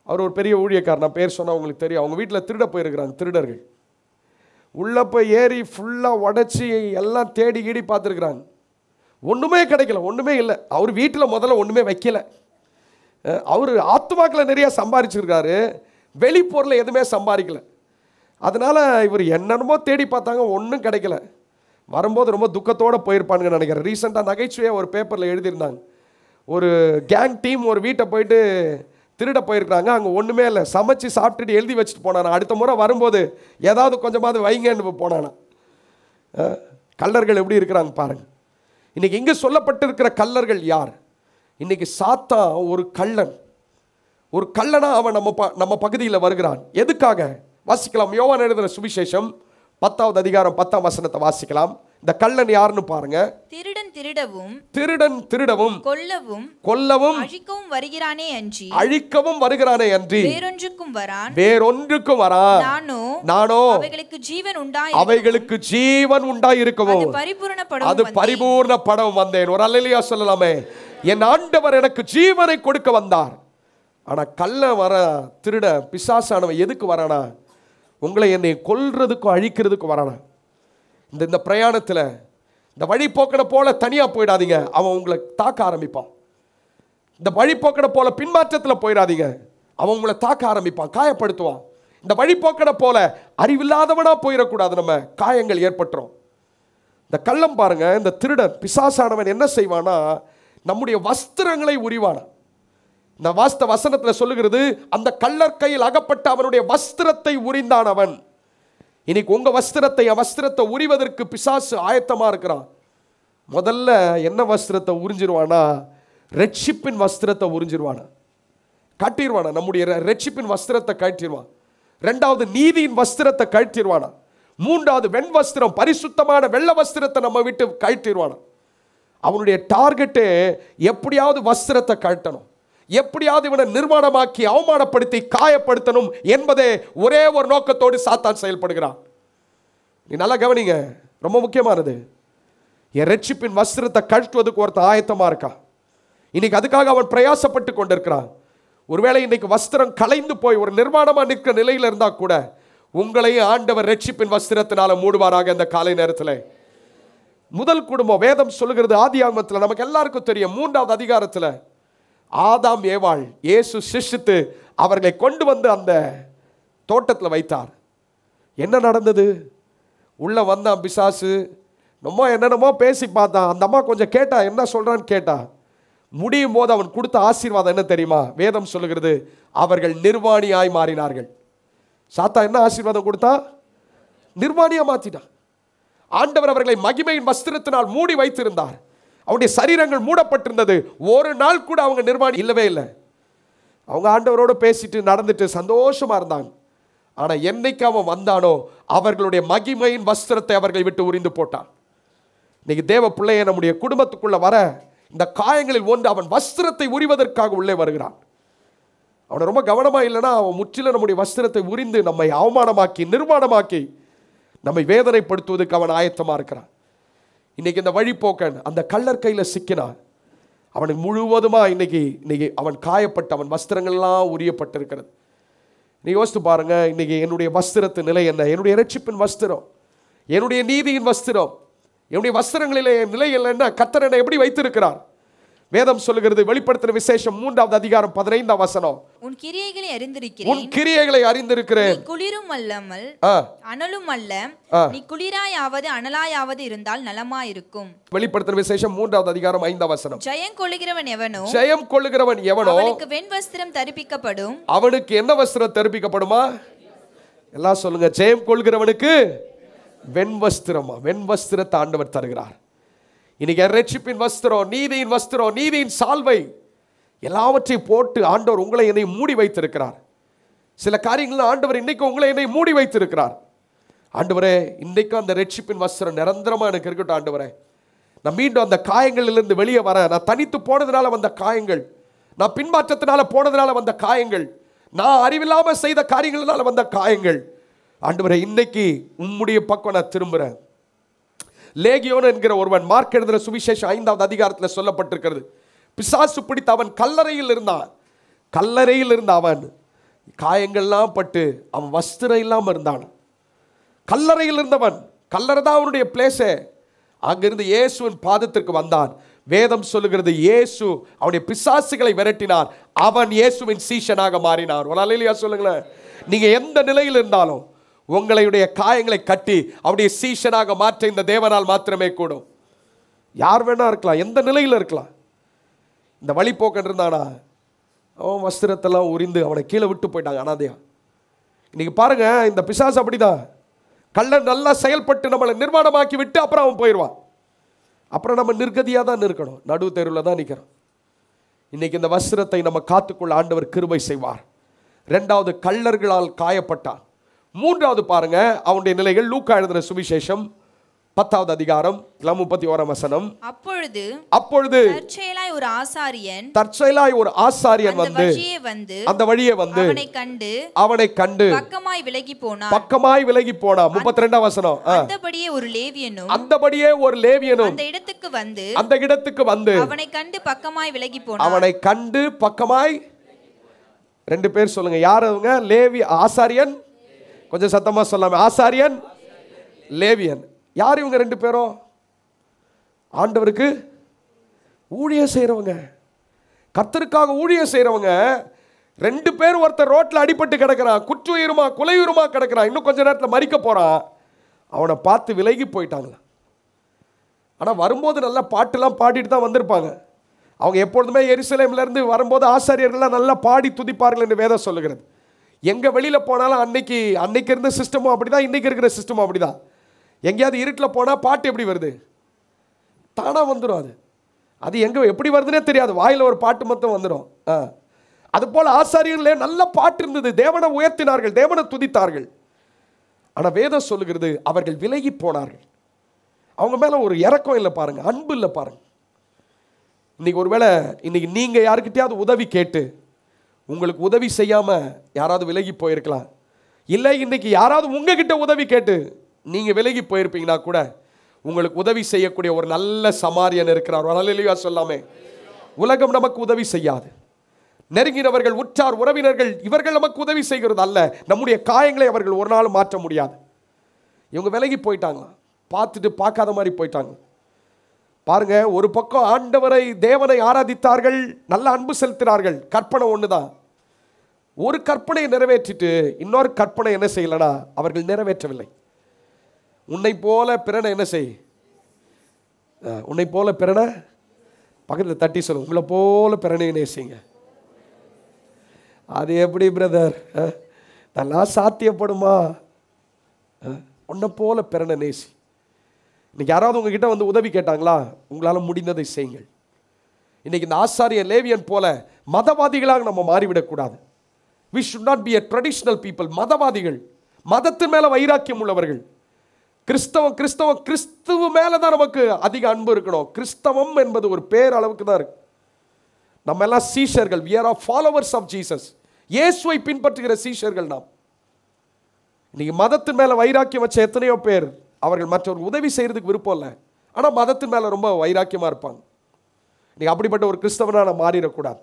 அவர் ஒரு பெரிய ஊழியக்கார் நான் பேர் சொன்னால் அவங்களுக்கு தெரியும் அவங்க வீட்டில் திருட போயிருக்கிறாங்க திருடர்கள் உள்ளே போய் ஏறி ஃபுல்லாக உடச்சி எல்லாம் தேடி கீடி பார்த்துருக்குறாங்க ஒன்றுமே கிடைக்கல ஒன்றுமே இல்லை அவர் வீட்டில் முதல்ல ஒன்றுமே வைக்கலை அவர் ஆத்மாக்களை நிறையா சம்பாதிச்சிருக்காரு வெளிப்பொருள் எதுவுமே சம்பாதிக்கலை அதனால் இவர் என்னென்னமோ தேடி பார்த்தாங்க ஒன்றும் கிடைக்கல வரும்போது ரொம்ப துக்கத்தோடு போயிருப்பானுங்கன்னு நினைக்கிறேன் ரீசெண்டாக நகைச்சுவையாக ஒரு பேப்பரில் எழுதியிருந்தாங்க ஒரு கேங் டீம் ஒரு வீட்டை போயிட்டு திருட போயிருக்கிறாங்க அங்கே ஒன்றுமே இல்லை சமைச்சு சாப்பிட்டுட்டு எழுதி வச்சுட்டு போனானா அடுத்த முறை வரும்போது ஏதாவது கொஞ்சமாவது வைங்கன்னு போனானா கல்லர்கள் எப்படி இருக்கிறாங்க பாருங்கள் இன்றைக்கி இங்கே சொல்லப்பட்டிருக்கிற கல்லர்கள் யார் இன்றைக்கி சாத்தான் ஒரு கள்ளன் ஒரு கள்ளனாக அவன் நம்ம ப நம்ம பகுதியில் வருகிறான் எதுக்காக வாசிக்கலாம் யோவான் எழுதுகிற சுவிசேஷம் பத்தாவது அதிகாரம் பத்தாம் வசனத்தை வாசிக்கலாம் இந்த கள்ளன் யாருன்னு பாருங்க திருடன் திருடவும் திருடன் திருடவும் கொல்லவும் கொல்லவும் அழிக்கவும் வருகிறானே அன்றி அழிக்கவும் வருகிறானே அன்றி வேறொன்றுக்கும் வரான் வேறொன்றுக்கும் வரான் நானோ நானோ அவைகளுக்கு ஜீவன் உண்டாய் அவைகளுக்கு ஜீவன் உண்டாய் இருக்கவும் அது பரிபூர்ணப்படும் அது பரிபூர்ணப்படவும் வந்தேன் ஒரு அல்லையா சொல்லலாமே என் ஆண்டவர் எனக்கு ஜீவனை கொடுக்க வந்தார் ஆனால் கள்ள வர திருட பிசாசானவன் எதுக்கு வரானா உங்களை என்னை கொல்றதுக்கும் அழிக்கிறதுக்கும் வரானா இந்த இந்த பிரயாணத்தில் இந்த வழிபோக்கடை போல தனியாக போயிடாதீங்க அவன் உங்களை தாக்க ஆரம்பிப்பான் இந்த வழிபோக்கடை போல பின்மாற்றத்தில் போயிடாதீங்க அவன் உங்களை தாக்க ஆரம்பிப்பான் காயப்படுத்துவான் இந்த வழிபோக்கடை போல அறிவில்லாதவனாக போயிடக்கூடாது நம்ம காயங்கள் ஏற்பட்டுரும் இந்த கள்ளம் பாருங்க இந்த திருடன் பிசாசானவன் என்ன செய்வானா நம்முடைய வஸ்திரங்களை உரிவான இந்த வாஸ்த வசனத்தில் சொல்லுகிறது அந்த கள்ளற்கையில் அகப்பட்ட அவனுடைய வஸ்திரத்தை உரிந்தான் அவன் இன்னைக்கு உங்கள் வஸ்திரத்தை என் வஸ்திரத்தை உரிவதற்கு பிசாசு ஆயத்தமாக இருக்கிறான் முதல்ல என்ன வஸ்திரத்தை உறிஞ்சிருவானா ரட்சிப்பின் வஸ்திரத்தை உறிஞ்சிருவானா கட்டிடுவானா நம்முடைய ரட்சிப்பின் வஸ்திரத்தை கட்டிடுவான் ரெண்டாவது நீதியின் வஸ்திரத்தை கழட்டிடுவானா மூன்றாவது வெண் வஸ்திரம் பரிசுத்தமான வெள்ள வஸ்திரத்தை நம்ம விட்டு கழட்டிடுவானா அவனுடைய டார்கெட்டு எப்படியாவது வஸ்திரத்தை கழட்டணும் எப்படியாவது இவனை நிர்மாணமாக்கி அவமானப்படுத்தி காயப்படுத்தணும் என்பதே ஒரே ஒரு நோக்கத்தோடு சாத்தான் செயல்படுகிறான் நீ நல்லா கவனிங்க ரொம்ப முக்கியமானது என் ரட்சிப்பின் வஸ்திரத்தை கழட்டுவதுக்கு ஒருத்தன் ஆயத்தமாக இருக்கான் இன்னைக்கு அதுக்காக அவன் பிரயாசப்பட்டு கொண்டிருக்கிறான் ஒருவேளை இன்னைக்கு வஸ்திரம் கலைந்து போய் ஒரு நிர்மாணமாக நிற்கிற நிலையில் இருந்தால் கூட உங்களையும் ஆண்டவர் ரட்சிப்பின் வஸ்திரத்தினால மூடுவாராக இந்த காலை நேரத்தில் முதல் குடும்பம் வேதம் சொல்லுகிறது ஆதி ஆமத்தில் நமக்கு எல்லாருக்கும் தெரியும் மூன்றாவது அதிகாரத்தில் ஆதாம் ஏவாள் இயேசு சிஷித்து அவர்களை கொண்டு வந்து அந்த தோட்டத்தில் வைத்தார் என்ன நடந்தது உள்ளே வந்தான் பிசாசு நம்ம என்னென்னமோ பேசி பார்த்தான் அந்த அம்மா கொஞ்சம் கேட்டா என்ன சொல்கிறான்னு கேட்டா முடியும் போது அவன் கொடுத்த ஆசீர்வாதம் என்ன தெரியுமா வேதம் சொல்லுகிறது அவர்கள் நிர்வாணியாய் மாறினார்கள் சாத்தா என்ன ஆசீர்வாதம் கொடுத்தா நிர்வாணியாக மாற்றிட்டான் ஆண்டவர் அவர்களை மகிமையின் வஸ்திரத்தினால் மூடி வைத்திருந்தார் அவருடைய சரீரங்கள் மூடப்பட்டிருந்தது ஒரு நாள் கூட அவங்க நிர்வாணி இல்லவே இல்லை அவங்க ஆண்டவரோடு பேசிட்டு நடந்துட்டு சந்தோஷமாக இருந்தாங்க ஆனால் என்னைக்கு அவன் வந்தானோ அவர்களுடைய மகிமையின் வஸ்திரத்தை அவர்களை விட்டு உறிந்து போட்டான் இன்னைக்கு தேவ பிள்ளைய நம்முடைய குடும்பத்துக்குள்ளே வர இந்த காயங்களில் ஒன்று அவன் வஸ்திரத்தை உரிவதற்காக உள்ளே வருகிறான் அவனை ரொம்ப கவனமாக இல்லைனா அவன் முற்றிலும் நம்முடைய வஸ்திரத்தை உரிந்து நம்மை அவமானமாக்கி நிர்மாணமாக்கி நம்மை வேதனைப்படுத்துவதற்கு அவன் ஆயத்தமாக இருக்கிறான் இன்றைக்கி இந்த வழிப்போக்கன் அந்த கல்லற்கையில் கையில் சிக்கினான் அவனுக்கு முழுவதுமாக இன்றைக்கி இன்றைக்கி அவன் காயப்பட்ட அவன் வஸ்திரங்கள்லாம் உரியப்பட்டிருக்கிறது நீ யோசித்து பாருங்கள் இன்றைக்கி என்னுடைய வஸ்திரத்து நிலை என்ன என்னுடைய ரட்சிப்பின் வஸ்திரம் என்னுடைய நீதியின் வஸ்திரம் என்னுடைய வஸ்திரங்களிலே நிலை என்ன கத்தர் என்னை எப்படி வைத்திருக்கிறார் வேதம் சொல்லுகிறது வெளிப்படுத்துற விசேஷம் மூன்றாவது அதிகாரம் பதினைந்தாம் வசனம் உன் கிரியைகளை அறிந்திருக்கிறேன் உன் கிரியைகளை அறிந்திருக்கிறேன் குளிரும் அல்லாமல் அனலும் அல்ல நீ குளிராயாவது அனலாயாவது இருந்தால் நலமா இருக்கும் வெளிப்படுத்துற விசேஷம் மூன்றாவது அதிகாரம் ஐந்தாம் வசனம் ஜெயம் கொள்ளுகிறவன் எவனோ ஜெயம் கொள்ளுகிறவன் எவனோ அவனுக்கு வெண்வஸ்திரம் வஸ்திரம் தரிப்பிக்கப்படும் அவனுக்கு என்ன வஸ்திரம் தரிப்பிக்கப்படுமா எல்லாம் சொல்லுங்க ஜெயம் கொள்கிறவனுக்கு வெண் வஸ்திரமா வெண் வஸ்திரத்தை ஆண்டவர் தருகிறார் இன்னைக்கு ரட்சிப்பின் வஸ்திரம் நீதியின் வஸ்திரம் நீதியின் சால்வை எல்லாவற்றையும் போட்டு ஆண்டவர் உங்களை என்னை மூடி வைத்திருக்கிறார் சில காரியங்கள் ஆண்டவர் இன்னைக்கு உங்களை என்னை மூடி வைத்திருக்கிறார் ஆண்டவரே இன்றைக்கும் அந்த ரட்சிப்பின் வஸ்திரம் நிரந்தரமாக எனக்கு இருக்கட்டும் ஆண்டவரே நான் மீண்டும் அந்த காயங்களிலிருந்து வெளியே வர நான் தனித்து போனதுனால வந்த காயங்கள் நான் பின்மாற்றத்தினால போனதுனால வந்த காயங்கள் நான் அறிவில்லாமல் செய்த காரியங்களால் வந்த காயங்கள் ஆண்டவரை இன்னைக்கு உம்முடைய பக்கம் நான் திரும்புகிறேன் லேகியோன் என்கிற ஒருவன் மார்க் எழுதுகிற சுவிசேஷம் ஐந்தாவது அதிகாரத்தில் சொல்லப்பட்டிருக்கிறது பிசாசு பிடித்த அவன் கல்லறையில் இருந்தான் கல்லறையில் இருந்த அவன் காயங்கள்லாம் பட்டு அவன் வஸ்திர இல்லாமல் இருந்தான் கல்லறையில் இருந்தவன் கல்லறை தான் அவனுடைய பிளேஸே அங்கிருந்து இயேசுவின் பாதத்திற்கு வந்தான் வேதம் சொல்லுகிறது இயேசு அவனுடைய பிசாசுகளை விரட்டினார் அவன் இயேசுவின் சீஷனாக மாறினார் ஒரு அலையிலையா சொல்லுங்களேன் நீங்கள் எந்த நிலையில் இருந்தாலும் உங்களுடைய காயங்களை கட்டி அப்படியே சீஷனாக மாற்ற இந்த தேவனால் மாத்திரமே கூடும் யார் வேணா இருக்கலாம் எந்த நிலையில் இருக்கலாம் இந்த வழிபோக்கன் இருந்தானா அவன் வஸ்திரத்தெல்லாம் உரிந்து அவனை கீழே விட்டு போயிட்டாங்க அனாதையா இன்றைக்கி பாருங்கள் இந்த பிசாஸ் அப்படிதான் கள்ளன் நல்லா செயல்பட்டு நம்மளை நிர்மாணமாக்கி விட்டு அப்புறம் அவன் போயிடுவான் அப்புறம் நம்ம நிர்கதியாக தான் நிற்கணும் நடு தெருவில் தான் நிற்கிறோம் இன்னைக்கு இந்த வஸ்திரத்தை நம்ம காத்துக்குள்ள ஆண்டவர் கிருபை செய்வார் ரெண்டாவது கள்ளர்களால் காயப்பட்டான் மூன்றாவது பாருங்க அவனுடைய நிலைகள் லூக்கா எழுதின சுவிசேஷம் பத்தாவது அதிகாரம் முப்பத்தி ஓரம் வசனம் அப்பொழுது அப்பொழுது தற்செயலாய் ஒரு ஆசாரியன் தற்செயலாய் ஒரு ஆசாரியன் வந்து வந்து அந்த வழியே வந்து அவனை கண்டு அவனை கண்டு பக்கமாய் விலகி போனான் பக்கமாய் விலகி போனான் முப்பத்தி ரெண்டாம் வசனம் அந்தபடியே ஒரு லேவியனும் அந்தபடியே ஒரு லேவியனும் அந்த இடத்துக்கு வந்து அந்த இடத்துக்கு வந்து அவனை கண்டு பக்கமாய் விலகி போனான் அவனை கண்டு பக்கமாய் ரெண்டு பேர் சொல்லுங்க யார் அவங்க லேவி ஆசாரியன் கொஞ்சம் சத்தமாக சொல்லாம ஆசாரியன் லேவியன் யார் இவங்க ரெண்டு பேரும் ஆண்டவருக்கு ஊழியம் செய்கிறவங்க கத்தருக்காக ஊழியம் செய்கிறவங்க ரெண்டு பேர் ஒருத்தர் ரோட்டில் அடிபட்டு கிடக்கிறான் குற்றுயிருமா குலையுருமா கிடக்கிறான் இன்னும் கொஞ்ச நேரத்தில் மறிக்க போகிறான் அவனை பார்த்து விலகி போயிட்டாங்களா ஆனால் வரும்போது நல்லா பாட்டுலாம் பாடிட்டு தான் வந்திருப்பாங்க அவங்க எப்பொழுதுமே எரிசலேம்லேருந்து வரும்போது ஆசாரியர்கள்லாம் நல்லா பாடி துதிப்பார்கள் என்று வேதம் சொல்லுகிறது எங்கே வெளியில் போனாலும் அன்னைக்கு அன்னைக்கு இருந்த சிஸ்டமும் அப்படி தான் இன்றைக்கி இருக்கிற சிஸ்டமும் அப்படி தான் எங்கேயாவது இருட்டில் போனால் பாட்டு எப்படி வருது தானாக வந்துடும் அது அது எங்கே எப்படி வருதுன்னே தெரியாது வாயில் ஒரு பாட்டு மட்டும் வந்துடும் ஆ அதுபோல் ஆசாரியர்களே நல்ல பாட்டு இருந்தது தேவனை உயர்த்தினார்கள் தேவனை துதித்தார்கள் ஆனால் வேதம் சொல்லுகிறது அவர்கள் விலகி போனார்கள் அவங்க மேலே ஒரு இறக்கம் இல்லை பாருங்கள் அன்பு இல்லை பாருங்கள் இன்றைக்கி ஒருவேளை இன்றைக்கி நீங்கள் யாருக்கிட்டையாவது உதவி கேட்டு உங்களுக்கு உதவி செய்யாமல் யாராவது விலகி போயிருக்கலாம் இல்லை இன்றைக்கி யாராவது உங்ககிட்ட உதவி கேட்டு நீங்கள் விலகி போயிருப்பீங்கன்னா கூட உங்களுக்கு உதவி செய்யக்கூடிய ஒரு நல்ல சமாரியன் இருக்கிறார் அழலியா சொல்லாமே உலகம் நமக்கு உதவி செய்யாது நெருங்கினவர்கள் உற்றார் உறவினர்கள் இவர்கள் நமக்கு உதவி செய்கிறது அல்ல நம்முடைய காயங்களை அவர்கள் ஒரு நாள் மாற்ற முடியாது இவங்க விலகி போயிட்டாங்களா பார்த்துட்டு பார்க்காத மாதிரி போயிட்டாங்க பாருங்கள் ஒரு பக்கம் ஆண்டவரை தேவனை ஆராதித்தார்கள் நல்ல அன்பு செலுத்தினார்கள் கற்பனை ஒன்று தான் ஒரு கற்பனையை நிறைவேற்றிட்டு இன்னொரு கற்பனை என்ன செய்யலனா அவர்கள் நிறைவேற்றவில்லை உன்னை போல பிறனை என்ன செய் உன்னை போல பிறனை பக்கத்தில் தட்டி சொல்லும் உங்களை போல பிறனை நேசிங்க அது எப்படி பிரதர் நல்லா சாத்தியப்படுமா உன்னை போல பிறனை நேசி இன்னைக்கு யாராவது உங்ககிட்ட வந்து உதவி கேட்டாங்களா உங்களால் முடிந்ததை செய்யுங்கள் இன்னைக்கு இந்த ஆசாரிய லேவியன் போல மதவாதிகளாக நம்ம மாறிவிடக்கூடாது we should not be a traditional people மதவாதிகள் மதத்தின் மேலே வைராக்கியம் உள்ளவர்கள் கிறிஸ்தவம் கிறிஸ்தவம் கிறிஸ்துவ மேலே தான் நமக்கு அதிக அன்பு இருக்கணும் கிறிஸ்தவம் என்பது ஒரு பேரளவுக்கு தான் இருக்கு நம்ம எல்லாம் சீஷர்கள் we are are followers of Jesus இயேசுவை பின்பற்றுகிற சீஷர்கள் நாம் இன்னைக்கு மதத்தின் மேலே வைராக்கியம் வச்ச எத்தனையோ பேர் அவர்கள் மற்றவர்கள் உதவி செய்கிறதுக்கு விருப்பம் இல்லை ஆனால் மதத்தின் மேலே ரொம்ப வைராக்கியமாக இருப்பாங்க இன்னைக்கு அப்படிப்பட்ட ஒரு கிறிஸ்தவனாக நான் மாறிடக்கூடாது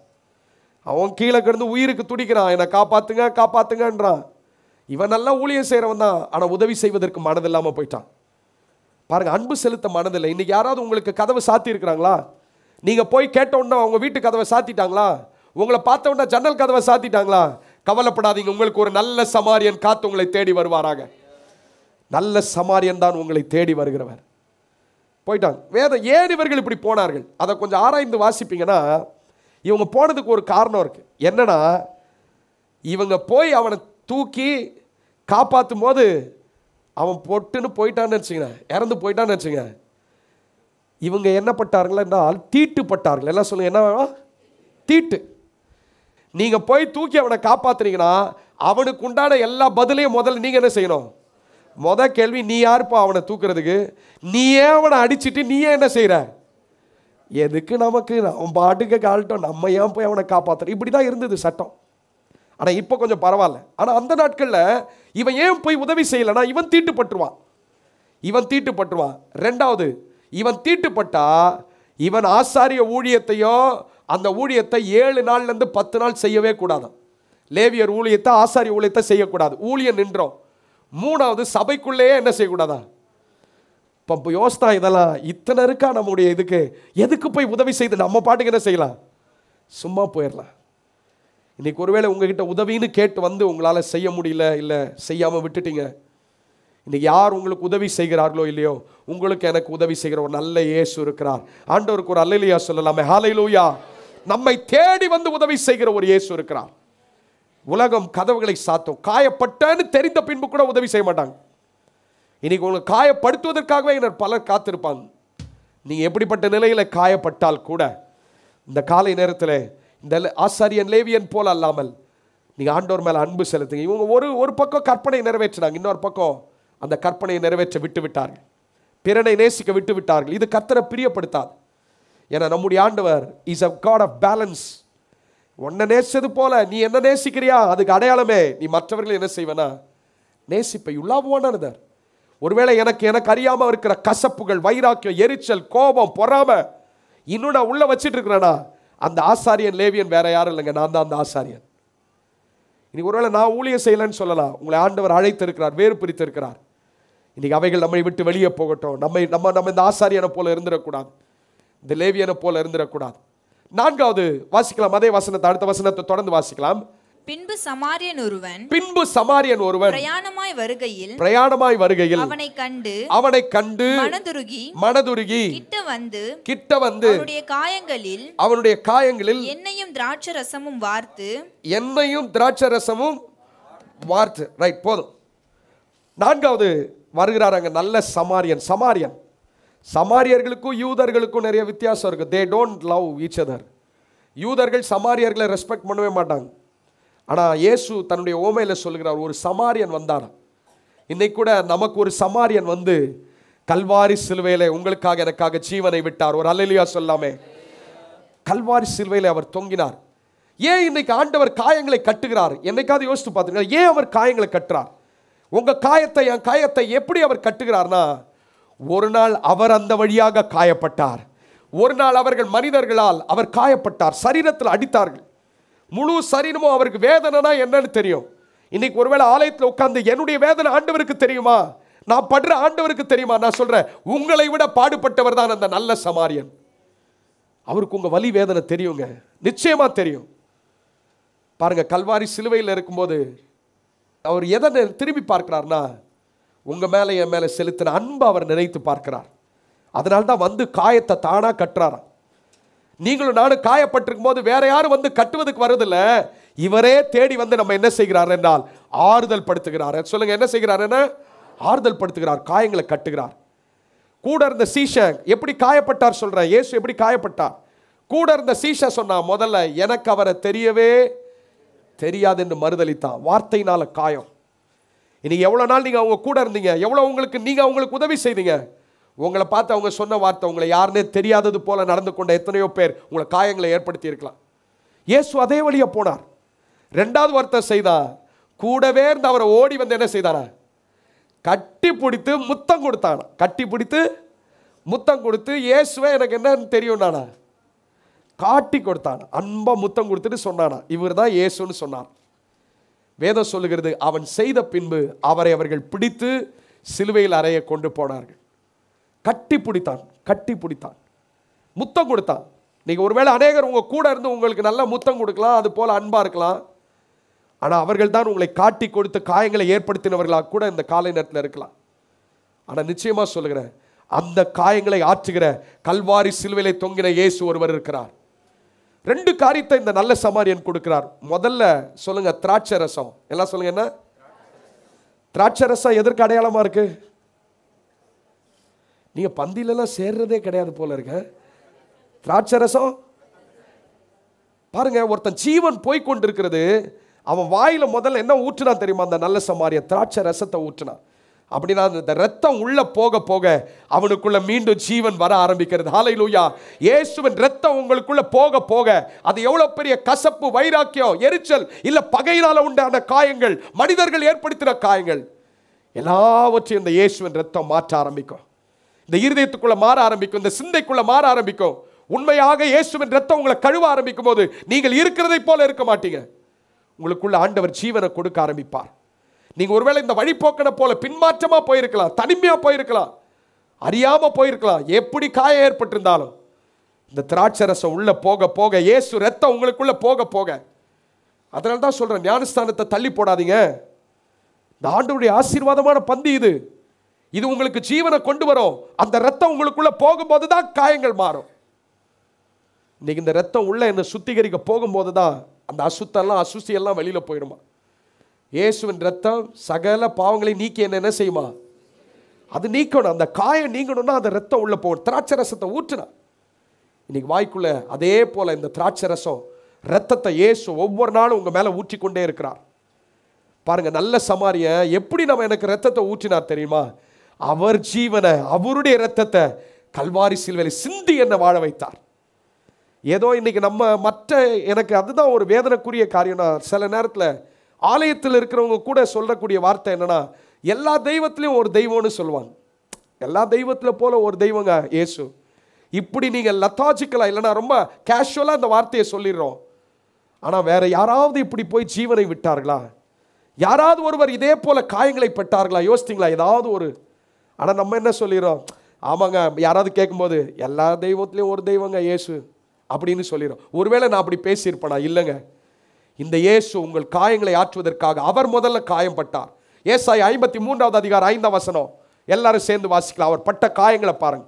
அவன் கீழே கிடந்து உயிருக்கு துடிக்கிறான் என்னை காப்பாற்றுங்க காப்பாற்றுங்கன்றான் இவன் நல்லா ஊழியம் செய்கிறவன் தான் ஆனால் உதவி செய்வதற்கு மனதில்லாமல் போயிட்டான் பாருங்கள் அன்பு செலுத்த மனதில்லை இன்றைக்கி யாராவது உங்களுக்கு கதவை சாத்தியிருக்கிறாங்களா நீங்கள் போய் கேட்டவுடனே அவங்க வீட்டு கதவை சாத்திட்டாங்களா உங்களை பார்த்தவுடனே ஜன்னல் கதவை சாத்திட்டாங்களா கவலைப்படாதீங்க உங்களுக்கு ஒரு நல்ல சமாரியன் காத்து உங்களை தேடி வருவாராக நல்ல சமாரியன் தான் உங்களை தேடி வருகிறவர் போயிட்டாங்க வேதம் ஏன் இவர்கள் இப்படி போனார்கள் அதை கொஞ்சம் ஆராய்ந்து வாசிப்பீங்கன்னா இவங்க போனதுக்கு ஒரு காரணம் இருக்குது என்னென்னா இவங்க போய் அவனை தூக்கி காப்பாற்றும் போது அவன் பொட்டுன்னு போயிட்டான்னு வச்சுங்க இறந்து போயிட்டான்னு வச்சுங்க இவங்க என்ன பட்டார்களா என்றால் தீட்டு எல்லாம் சொல்லுங்கள் என்ன தீட்டு நீங்கள் போய் தூக்கி அவனை காப்பாற்றுறீங்கன்னா அவனுக்கு உண்டான எல்லா பதிலையும் முதல்ல நீங்கள் என்ன செய்யணும் மொதல் கேள்வி நீ யாருப்பா அவனை தூக்குறதுக்கு நீ ஏன் அவனை அடிச்சுட்டு நீ ஏன் என்ன செய்கிற எதுக்கு நமக்கு அவன் பாட்டுக்கு காலட்டும் நம்ம ஏன் போய் அவனை காப்பாற்றுறோம் இப்படி தான் இருந்தது சட்டம் ஆனால் இப்போ கொஞ்சம் பரவாயில்ல ஆனால் அந்த நாட்களில் இவன் ஏன் போய் உதவி செய்யலைன்னா இவன் தீட்டுப்பட்டுருவான் இவன் தீட்டுப்பட்டுருவான் ரெண்டாவது இவன் தீட்டுப்பட்டா இவன் ஆசாரிய ஊழியத்தையோ அந்த ஊழியத்தை ஏழு நாள்லேருந்து பத்து நாள் செய்யவே கூடாதான் லேவியர் ஊழியத்தை ஆசாரிய ஊழியத்தை செய்யக்கூடாது ஊழியம் நின்றோம் மூணாவது சபைக்குள்ளேயே என்ன செய்யக்கூடாதான் இப்போ யோசித்தா இதெல்லாம் இத்தனை இருக்கா நம்முடைய இதுக்கு எதுக்கு போய் உதவி செய்து நம்ம பாட்டுக்கு என்ன செய்யலாம் சும்மா போயிடலாம் இன்றைக்கி ஒருவேளை உங்ககிட்ட உதவின்னு கேட்டு வந்து உங்களால் செய்ய முடியல இல்லை செய்யாமல் விட்டுட்டீங்க இன்றைக்கி யார் உங்களுக்கு உதவி செய்கிறார்களோ இல்லையோ உங்களுக்கு எனக்கு உதவி செய்கிற ஒரு நல்ல இயேசு இருக்கிறார் ஆண்டவருக்கு ஒரு அல்லையா சொல்லலாமே ஹாலையிலூயா நம்மை தேடி வந்து உதவி செய்கிற ஒரு இயேசு இருக்கிறார் உலகம் கதவுகளை சாத்தும் காயப்பட்டேன்னு தெரிந்த பின்பு கூட உதவி செய்ய மாட்டாங்க இன்றைக்கி உங்களை காயப்படுத்துவதற்காகவே என பலர் காத்திருப்பாங்க நீங்கள் எப்படிப்பட்ட நிலையில் காயப்பட்டால் கூட இந்த காலை நேரத்தில் இந்த ஆசாரியன் லேவியன் போல் அல்லாமல் நீங்கள் ஆண்டோர் மேலே அன்பு செலுத்துங்க இவங்க ஒரு ஒரு பக்கம் கற்பனை நிறைவேற்றினாங்க இன்னொரு பக்கம் அந்த கற்பனையை நிறைவேற்ற விட்டு விட்டார்கள் பிறனை நேசிக்க விட்டு விட்டார்கள் இது கத்தரை பிரியப்படுத்தாது ஏன்னா நம்முடைய ஆண்டவர் is a God of balance உன்னை நேசிச்சது போல நீ என்ன நேசிக்கிறியா அதுக்கு அடையாளமே நீ மற்றவர்களை என்ன செய்வேனா நேசிப்பை உலாவுவானானதர் ஒருவேளை எனக்கு எனக்கு அறியாமல் இருக்கிற கசப்புகள் வைராக்கியம் எரிச்சல் கோபம் பொறாம இன்னும் நான் உள்ளே வச்சுட்டு இருக்கிறேனா அந்த ஆசாரியன் லேவியன் வேற யாரும் இல்லைங்க நான் தான் அந்த ஆசாரியன் இன்னைக்கு ஒருவேளை நான் ஊழியம் செய்யலைன்னு சொல்லலாம் உங்களை ஆண்டவர் அழைத்திருக்கிறார் வேறு பிரித்திருக்கிறார் இன்றைக்கி அவைகள் நம்மை விட்டு வெளியே போகட்டும் நம்மை நம்ம நம்ம இந்த ஆசாரியனை போல இருந்துடக்கூடாது இந்த லேவியனை போல இருந்துடக்கூடாது நான்காவது வாசிக்கலாம் அதே வசனத்தை அடுத்த வசனத்தை தொடர்ந்து வாசிக்கலாம் பின்பு சமாரியன் ஒருவன் பின்பு சமாரியன் ஒருவன் பிரயாணமாய் வருகையில் பிரயாணமாய் வருகையில் அவனை கண்டு அவனை கண்டு மனதுருகி மனதுருகி கிட்ட வந்து கிட்ட வந்து அவனுடைய காயங்களில் அவனுடைய காயங்களில் எண்ணெயும் திராட்சை ரசமும் வார்த்து எண்ணெயும் திராட்சை ரசமும் வார்த்து ரைட் போதும் நான்காவது வருகிறார் அங்க நல்ல சமாரியன் சமாரியன் சமாரியர்களுக்கும் யூதர்களுக்கும் நிறைய வித்தியாசம் இருக்குது they don't love each other யூதர்கள் சமாரியர்களை ரெஸ்பெக்ட் பண்ணவே மாட்டாங்க ஆனால் இயேசு தன்னுடைய ஓமையில் சொல்கிறார் ஒரு சமாரியன் வந்தார் இன்னைக்கு கூட நமக்கு ஒரு சமாரியன் வந்து கல்வாரி சிலுவையில் உங்களுக்காக எனக்காக ஜீவனை விட்டார் ஒரு அல்லலியா சொல்லாமே கல்வாரி சிலுவையில் அவர் தொங்கினார் ஏன் இன்னைக்கு ஆண்டவர் காயங்களை கட்டுகிறார் என்னைக்காவது யோசித்து பார்த்துருக்காரு ஏன் அவர் காயங்களை கட்டுறார் உங்கள் காயத்தை என் காயத்தை எப்படி அவர் கட்டுகிறார்னா ஒரு நாள் அவர் அந்த வழியாக காயப்பட்டார் ஒரு நாள் அவர்கள் மனிதர்களால் அவர் காயப்பட்டார் சரீரத்தில் அடித்தார்கள் முழு சரீரமும் அவருக்கு தான் என்னன்னு தெரியும் இன்னைக்கு ஒருவேளை ஆலயத்தில் உட்காந்து என்னுடைய வேதனை ஆண்டவருக்கு தெரியுமா நான் படுற ஆண்டவருக்கு தெரியுமா நான் சொல்கிறேன் உங்களை விட பாடுபட்டவர் தான் அந்த நல்ல சமாரியன் அவருக்கு உங்கள் வலி வேதனை தெரியுங்க நிச்சயமாக தெரியும் பாருங்கள் கல்வாரி சிலுவையில் இருக்கும்போது அவர் எதை திரும்பி பார்க்கிறார்னா உங்கள் மேலே என் மேலே செலுத்தின அன்பு அவர் நினைத்து பார்க்கிறார் அதனால்தான் வந்து காயத்தை தானாக கட்டுறாராம் நீங்களும் நானும் காயப்பட்டிருக்கும் போது வேற யாரும் வந்து கட்டுவதுக்கு வருதில்ல இவரே தேடி வந்து நம்ம என்ன செய்கிறார் என்றால் ஆறுதல் படுத்துகிறார் சொல்லுங்க என்ன செய்கிறார் என்ன ஆறுதல் படுத்துகிறார் காயங்களை கட்டுகிறார் கூட இருந்த சீஷன் எப்படி காயப்பட்டார் சொல்கிறேன் இயேசு எப்படி காயப்பட்டார் கூட இருந்த சீஷா சொன்னா முதல்ல எனக்கு அவரை தெரியவே தெரியாது என்று மறுதளித்தான் வார்த்தையினால காயம் இனி எவ்வளோ நாள் நீங்கள் அவங்க கூட இருந்தீங்க எவ்வளோ உங்களுக்கு நீங்கள் அவங்களுக்கு உதவி செய்தீங்க உங்களை பார்த்து அவங்க சொன்ன வார்த்தை உங்களை யாருன்னே தெரியாதது போல் நடந்து கொண்ட எத்தனையோ பேர் உங்களை காயங்களை ஏற்படுத்தி இருக்கலாம் இயேசு அதே வழியாக போனார் ரெண்டாவது வார்த்தை செய்தா கூடவே இருந்து அவரை ஓடி வந்து என்ன செய்தாரா கட்டி பிடித்து முத்தம் கொடுத்தானா கட்டி பிடித்து முத்தம் கொடுத்து இயேசுவே எனக்கு என்னன்னு தெரியும் நானா காட்டி கொடுத்தான் அன்பாக முத்தம் கொடுத்துட்டு சொன்னானா இவர் தான் இயேசுன்னு சொன்னார் வேதம் சொல்லுகிறது அவன் செய்த பின்பு அவரை அவர்கள் பிடித்து சிலுவையில் அறைய கொண்டு போனார்கள் கட்டி பிடித்தான் கட்டி பிடித்தான் முத்தம் கொடுத்தான் நீங்கள் ஒருவேளை அநேகர் உங்கள் கூட இருந்து உங்களுக்கு நல்ல முத்தம் கொடுக்கலாம் அது போல் அன்பாக இருக்கலாம் ஆனால் அவர்கள் தான் உங்களை காட்டி கொடுத்து காயங்களை ஏற்படுத்தினவர்களாக கூட இந்த காலை நேரத்தில் இருக்கலாம் ஆனால் நிச்சயமாக சொல்லுகிறேன் அந்த காயங்களை ஆற்றுகிற கல்வாரி சிலுவையிலே தொங்கின இயேசு ஒருவர் இருக்கிறார் ரெண்டு காரியத்தை இந்த நல்ல சமாரியன் கொடுக்கிறார் முதல்ல சொல்லுங்கள் திராட்சை ரசம் எல்லாம் சொல்லுங்கள் என்ன திராட்சை ரசம் எதற்கு அடையாளமாக இருக்குது நீங்கள் பந்திலெல்லாம் சேர்றதே கிடையாது போல இருக்க திராட்சை ரசம் பாருங்க ஒருத்தன் ஜீவன் கொண்டிருக்கிறது அவன் வாயில் முதல்ல என்ன ஊற்றுனா தெரியுமா அந்த நல்ல சமாரிய திராட்சை ரசத்தை ஊற்றுனா அப்படின்னா அந்த ரத்தம் உள்ள போக போக அவனுக்குள்ள மீண்டும் ஜீவன் வர ஆரம்பிக்கிறது ஹாலை லூயா இயேசுவின் ரத்தம் உங்களுக்குள்ள போக போக அது எவ்வளோ பெரிய கசப்பு வைராக்கியம் எரிச்சல் இல்லை பகையினால் உண்டான காயங்கள் மனிதர்கள் ஏற்படுத்தின காயங்கள் எல்லாவற்றையும் இந்த இயேசுவின் ரத்தம் மாற்ற ஆரம்பிக்கும் இந்த இருதயத்துக்குள்ளே மாற ஆரம்பிக்கும் இந்த சிந்தைக்குள்ளே மாற ஆரம்பிக்கும் உண்மையாக இயேசுவின் ரத்தம் உங்களை கழுவ ஆரம்பிக்கும் போது நீங்கள் இருக்கிறதை போல இருக்க மாட்டீங்க உங்களுக்குள்ள ஆண்டவர் ஜீவனை கொடுக்க ஆரம்பிப்பார் நீங்கள் ஒருவேளை இந்த வழிபோக்கனை போல பின்மாற்றமாக போயிருக்கலாம் தனிமையாக போயிருக்கலாம் அறியாமல் போயிருக்கலாம் எப்படி காயம் ஏற்பட்டிருந்தாலும் இந்த திராட்சை ரசம் உள்ளே போக போக இயேசு ரத்தம் உங்களுக்குள்ளே போக போக அதனால தான் சொல்கிறேன் ஞானஸ்தானத்தை தள்ளி போடாதீங்க இந்த ஆண்டுடைய ஆசீர்வாதமான பந்தி இது இது உங்களுக்கு ஜீவனை கொண்டு வரும் அந்த ரத்தம் உங்களுக்குள்ளே போகும்போது தான் காயங்கள் மாறும் இன்றைக்கி இந்த ரத்தம் உள்ளே என்னை சுத்திகரிக்க போகும்போது தான் அந்த அசுத்தெல்லாம் அசுசியெல்லாம் வெளியில் போயிடுமா இயேசுவின் ரத்தம் சகல பாவங்களை நீக்கி என்ன என்ன செய்யுமா அது நீக்கணும் அந்த காயம் நீங்கணும்னா அந்த ரத்தம் உள்ளே போகணும் திராட்சை ரசத்தை ஊற்றுனா இன்றைக்கி வாய்க்குள்ளே அதே போல் இந்த திராட்சை ரசம் ரத்தத்தை ஏசு ஒவ்வொரு நாளும் உங்கள் மேலே ஊற்றிக்கொண்டே இருக்கிறார் பாருங்கள் நல்ல சமாரியை எப்படி நம்ம எனக்கு ரத்தத்தை ஊற்றினார் தெரியுமா அவர் ஜீவனை அவருடைய இரத்தத்தை கல்வாரி சில்வலை சிந்தி என்னை வாழ வைத்தார் ஏதோ இன்றைக்கி நம்ம மற்ற எனக்கு அதுதான் ஒரு வேதனைக்குரிய காரியம்னா சில நேரத்தில் ஆலயத்தில் இருக்கிறவங்க கூட சொல்லக்கூடிய வார்த்தை என்னென்னா எல்லா தெய்வத்துலேயும் ஒரு தெய்வம்னு சொல்லுவாங்க எல்லா தெய்வத்தில் போல ஒரு தெய்வங்க இயேசு இப்படி நீங்கள் லத்தாஜிக்கலாக இல்லைனா ரொம்ப கேஷுவலாக அந்த வார்த்தையை சொல்லிடுறோம் ஆனால் வேறு யாராவது இப்படி போய் ஜீவனை விட்டார்களா யாராவது ஒருவர் இதே போல் காயங்களை பெற்றார்களா யோசித்தீங்களா ஏதாவது ஒரு ஆனால் நம்ம என்ன சொல்லிடுறோம் ஆமாங்க யாராவது கேட்கும்போது எல்லா தெய்வத்துலேயும் ஒரு தெய்வங்க இயேசு அப்படின்னு சொல்லிடும் ஒருவேளை நான் அப்படி பேசியிருப்பேனா இல்லைங்க இந்த இயேசு உங்கள் காயங்களை ஆற்றுவதற்காக அவர் முதல்ல காயம்பட்டார் ஏசாய் ஐம்பத்தி மூன்றாவது அதிகாரம் ஐந்தாம் வசனம் எல்லாரும் சேர்ந்து வாசிக்கலாம் அவர் பட்ட காயங்களை பாருங்க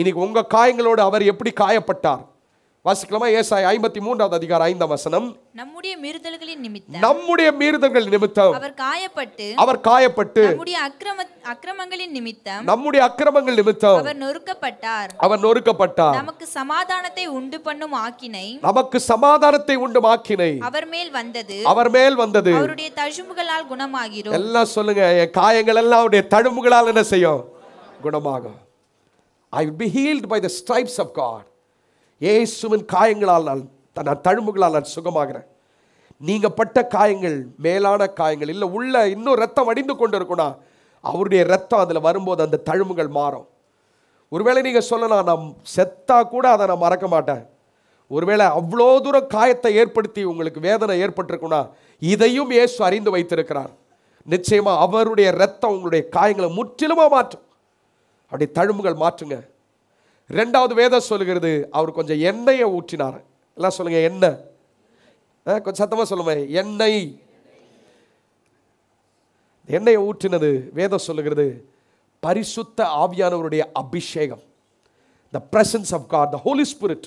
இன்னைக்கு உங்கள் காயங்களோடு அவர் எப்படி காயப்பட்டார் வாசிக்கலாமா ஏசாய் ஐம்பத்தி மூன்றாவது அதிகார ஐந்தாம் வசனம் நம்முடைய மீறுதல்களின் நிமித்தம் நம்முடைய மீறுதல்கள் நிமித்தம் அவர் காயப்பட்டு அவர் காயப்பட்டு நம்முடைய அக்கிரம அக்கிரமங்களின் நிமித்தம் நம்முடைய அக்கிரமங்கள் நிமித்தம் அவர் நொறுக்கப்பட்டார் அவர் நொறுக்கப்பட்டார் நமக்கு சமாதானத்தை உண்டு பண்ணும் ஆக்கினை நமக்கு சமாதானத்தை உண்டு ஆக்கினை அவர் மேல் வந்தது அவர் மேல் வந்தது அவருடைய தழும்புகளால் குணமாகிறோம் எல்லாம் சொல்லுங்க என் காயங்கள் எல்லாம் அவருடைய தழும்புகளால் என்ன செய்யும் குணமாகும் I will be healed by the stripes of God இயேசுவின் காயங்களால் நான் நான் தழும்புகளால் நான் சுகமாகிறேன் நீங்கள் பட்ட காயங்கள் மேலான காயங்கள் இல்லை உள்ள இன்னும் ரத்தம் அடிந்து கொண்டு இருக்கணும் அவருடைய ரத்தம் அதில் வரும்போது அந்த தழும்புகள் மாறும் ஒருவேளை நீங்கள் சொல்லலாம் நான் செத்தா கூட அதை நான் மறக்க மாட்டேன் ஒருவேளை அவ்வளோ தூரம் காயத்தை ஏற்படுத்தி உங்களுக்கு வேதனை ஏற்பட்டிருக்குண்ணா இதையும் இயேசு அறிந்து வைத்திருக்கிறார் நிச்சயமாக அவருடைய ரத்தம் உங்களுடைய காயங்களை முற்றிலுமாக மாற்றும் அப்படி தழும்புகள் மாற்றுங்க ரெண்டாவது வேதம் சொல்கிறது அவர் கொஞ்சம் எண்ணெயை ஊற்றினார் எல்லாம் சொல்லுங்க எண்ணெய் கொஞ்சம் சத்தமாக சொல்லுங்க எண்ணெய் எண்ணெயை ஊற்றினது வேதம் சொல்லுகிறது பரிசுத்த ஆவியானவருடைய அபிஷேகம் the presence of God the Holy Spirit